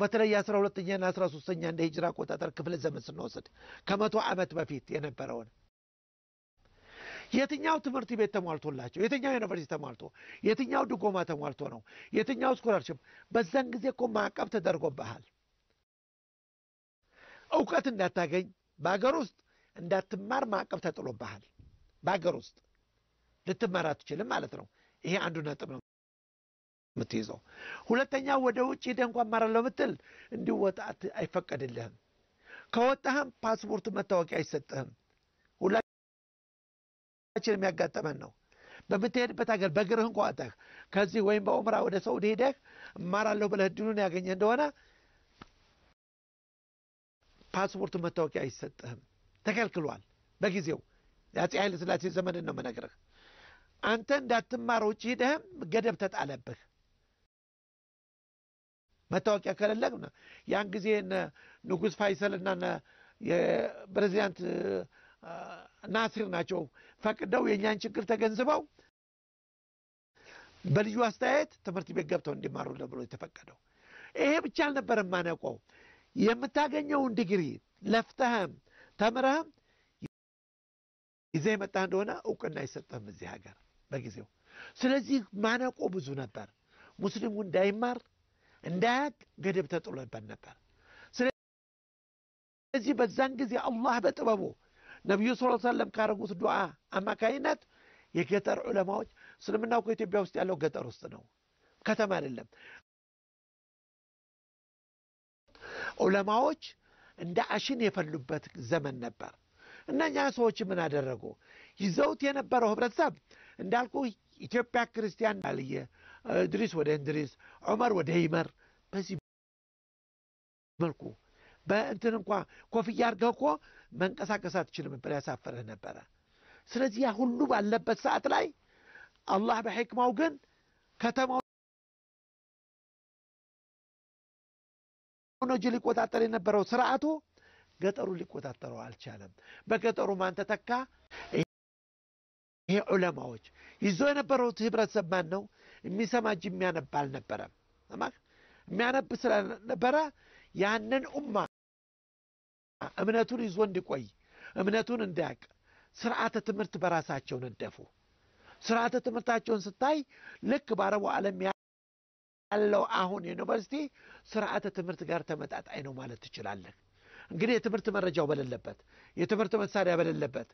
በተለይ አስራ ሁለተኛና አስራ ሶስተኛ እንደ ሂጅራ አቆጣጠር ክፍለ ዘመን ስንወስድ ከመቶ ዓመት በፊት የነበረውን የትኛው ትምህርት ቤት ተሟልቶላቸው የትኛው ዩኒቨርሲቲ ተሟልቶ የትኛው ድጎማ ተሟልቶ ነው የትኛው ስኮላርሽፕ? በዛን ጊዜ እኮ ማዕቀብ ተደርጎብሃል። እውቀት እንዳታገኝ በሀገር ውስጥ እንዳትማር ማዕቀብ ተጥሎብሃል። በሀገር ውስጥ ልትመራ አትችልም ማለት ነው። ይሄ አንዱ ነጥብ ነው የምትይዘው። ሁለተኛ ወደ ውጭ ሂደህ እንኳን እማራለሁ ብትል እንዲወጣ አይፈቀድልህም። ከወጣህም ፓስፖርት መታወቂያ አይሰጥህም። ችን የሚያጋጠመን ነው። በምትሄድበት ሀገር በግርህ እንኳ ከዚህ ወይም በኦምራ ወደ ሰውድ ሄደህ እማራለሁ ብለህ እድሉን ያገኘ እንደሆነ ፓስፖርቱ መታወቂያ አይሰጥህም፣ ተከልክሏል። በጊዜው የአጼ ኃይለ ስላሴ ዘመንን ነው መነግርህ አንተ እንዳትማረ ውጭ ሂደህም ገደብ ተጣለብህ። መታወቂያ ከሌለህ ያን ጊዜ ፋይሰል ና ፕሬዚዳንት ናስር ናቸው ፈቅደው የእኛን ችግር ተገንዝበው በልዩ አስተያየት ትምህርት ቤት ገብተው እንዲማሩ ብሎ የተፈቀደው። ይሄ ብቻ አልነበረም ማነቆው የምታገኘውን ዲግሪ ለፍተህም ተምረህም ይዘህ የመጣህ እንደሆነ እውቅና አይሰጥህም እዚህ ሀገር በጊዜው። ስለዚህ ማነቆ ብዙ ነበር። ሙስሊሙ እንዳይማር እንዳያቅ ገደብ ተጥሎበት ነበር። ስለዚህ በዛን ጊዜ አላህ በጥበቡ ነቢዩ ስ ሰለም ካረጉት ዱዓ አማካይነት የገጠር ዑለማዎች ስልምና እኮ ኢትዮጵያ ውስጥ ያለው ገጠር ውስጥ ነው፣ ከተማ አይደለም። ዑለማዎች እንደ አሽን የፈሉበት ዘመን ነበር። እነኛ ሰዎች ምን አደረጉ? ይዘውት የነበረው ህብረተሰብ እንዳልኩ ኢትዮጵያ ክርስቲያን አልየ፣ እድሪስ ወደ እንድሪስ፣ ዑመር ወደ ሂመር በዚህ መልኩ በእንትን እንኳ ኮፍያ አድርገህ እኮ መንቀሳቀስ አትችልም ነበር፣ ያሳፍርህ ነበረ። ስለዚህ ያ ሁሉ ባለበት ሰዓት ላይ አላህ በሕክማው ግን ከተማው ኖጅ ሊቆጣጠር የነበረው ስርዓቱ ገጠሩ ሊቆጣጠረው አልቻለም። በገጠሩ ማን ተተካ? ይሄ ዑለማዎች ይዞ የነበረው ህብረተሰብ ማን ነው? የሚሰማ እጅ የሚያነብ አልነበረም። የሚያነብ ስለነበረ ያንን ኡማ እምነቱን ይዞ እንዲቆይ እምነቱን እንዲያቅ ስርዓተ ትምህርት በራሳቸው ነደፉ። ስርዓተ ትምህርታቸውን ስታይ ልክ በአረቡ ዓለም ያለው አሁን ዩኒቨርሲቲ ስርዓተ ትምህርት ጋር ተመጣጣኝ ነው ማለት ትችላለህ። እንግዲህ የትምህርት መረጃው በሌለበት፣ የትምህርት መሳሪያ በሌለበት፣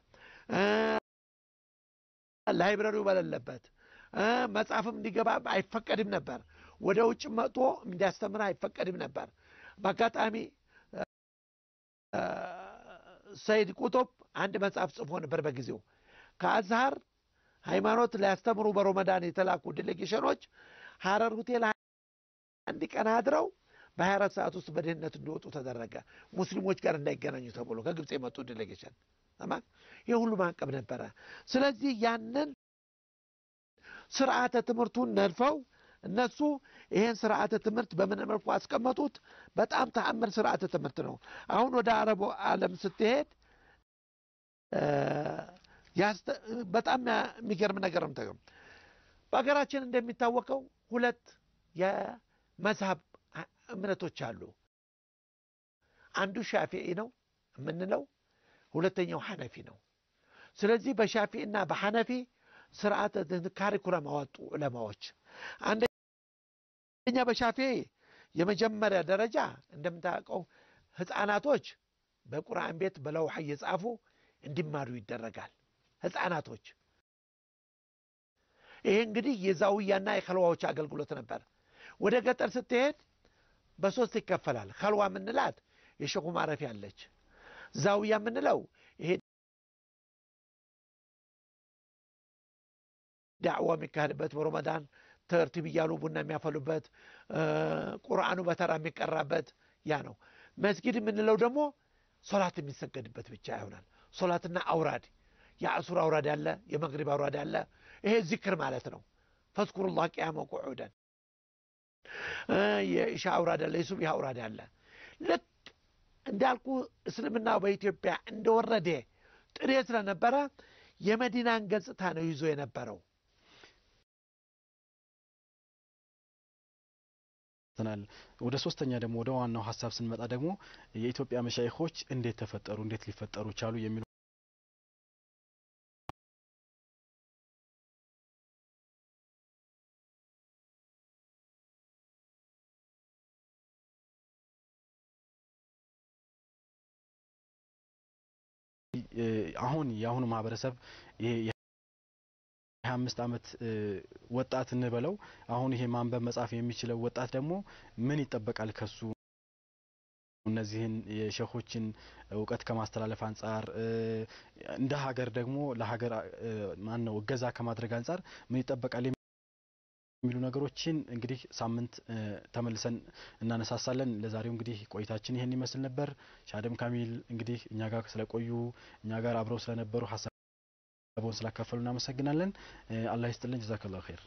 ላይብረሪው በሌለበት መጽሐፍም እንዲገባ አይፈቀድም ነበር። ወደ ውጭ መጥቶ እንዲያስተምር አይፈቀድም ነበር። በአጋጣሚ ሰይድ ቁጡብ አንድ መጽሐፍ ጽፎ ነበር። በጊዜው ከአዝሃር ሃይማኖት ሊያስተምሩ በሮመዳን የተላኩ ዴሌጌሽኖች ሀረር ሆቴል አንድ ቀን አድረው በሀያ አራት ሰዓት ውስጥ በድህነት እንዲወጡ ተደረገ። ሙስሊሞች ጋር እንዳይገናኙ ተብሎ ከግብፅ የመጡ ዴሌጌሽን ይህ ሁሉ ማዕቀብ ነበረ። ስለዚህ ያንን ስርዓተ ትምህርቱን ነድፈው እነሱ ይሄን ስርዓተ ትምህርት በምን መልኩ አስቀመጡት? በጣም ተአምር ስርዓተ ትምህርት ነው። አሁን ወደ አረቡ ዓለም ስትሄድ በጣም የሚገርም ነገርም ተገም በሀገራችን እንደሚታወቀው ሁለት የመዝሀብ እምነቶች አሉ። አንዱ ሻፊዒ ነው የምንለው፣ ሁለተኛው ሐነፊ ነው። ስለዚህ በሻፊዒ እና በሐነፊ ስርዓተ ካሪኩለም አወጡ ዑለማዎች። እኛ በሻፊ የመጀመሪያ ደረጃ እንደምታውቀው ህፃናቶች በቁርአን ቤት በለውሐ እየጻፉ እንዲማሩ ይደረጋል። ህፃናቶች ይሄ እንግዲህ የዛውያና የከልዋዎች አገልግሎት ነበር። ወደ ገጠር ስትሄድ በሶስት ይከፈላል። ከልዋ ምንላት የሸኹ ማረፊያ አለች። ዛውያ ምንለው ይሄ ዳዕዋ የሚካሄድበት በሮመዳን ተርቲብ እያሉ ቡና የሚያፈሉበት ቁርአኑ በተራ የሚቀራበት ያ ነው። መስጊድ የምንለው ደግሞ ሶላት የሚሰገድበት ብቻ ይሆናል። ሶላትና አውራድ የአሱር አውራድ አለ፣ የመግሪብ አውራድ አለ። ይሄ ዚክር ማለት ነው። ላ ቅያመ ቁዑደን። የኢሻ አውራድ አለ፣ የሱብሃ አውራድ አለ። ልክ እንዳልኩ እስልምና በኢትዮጵያ እንደወረደ ጥሬ ስለነበረ የመዲናን ገጽታ ነው ይዞ የነበረው። ተመልክተናል። ወደ ሶስተኛ ደግሞ ወደ ዋናው ሀሳብ ስንመጣ ደግሞ የኢትዮጵያ መሻይኮች እንዴት ተፈጠሩ፣ እንዴት ሊፈጠሩ ቻሉ የሚ አሁን የአሁኑ ማህበረሰብ አምስት አመት ወጣት እንበለው አሁን ይሄ ማንበብ መጻፍ የሚችለው ወጣት ደግሞ ምን ይጠበቃል ከሱ? እነዚህን የሸኾችን እውቀት ከማስተላለፍ አንጻር እንደ ሀገር ደግሞ ለሀገር ማን ነው እገዛ ከማድረግ አንጻር ምን ይጠበቃል የሚሉ ነገሮችን እንግዲህ ሳምንት ተመልሰን እናነሳሳለን። ለዛሬው እንግዲህ ቆይታችን ይህን ይመስል ነበር። ሻደም ካሚል እንግዲህ እኛ ጋር ስለቆዩ እኛ ጋር አብረው ስለነበሩ ሀሳብ ቦን ስላካፈሉ እናመሰግናለን። አላህ ይስጥልን። ጀዛከላሁ ኸይር።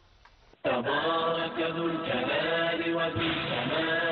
ተባረከ ዙልጀላሊ ወዙልከማል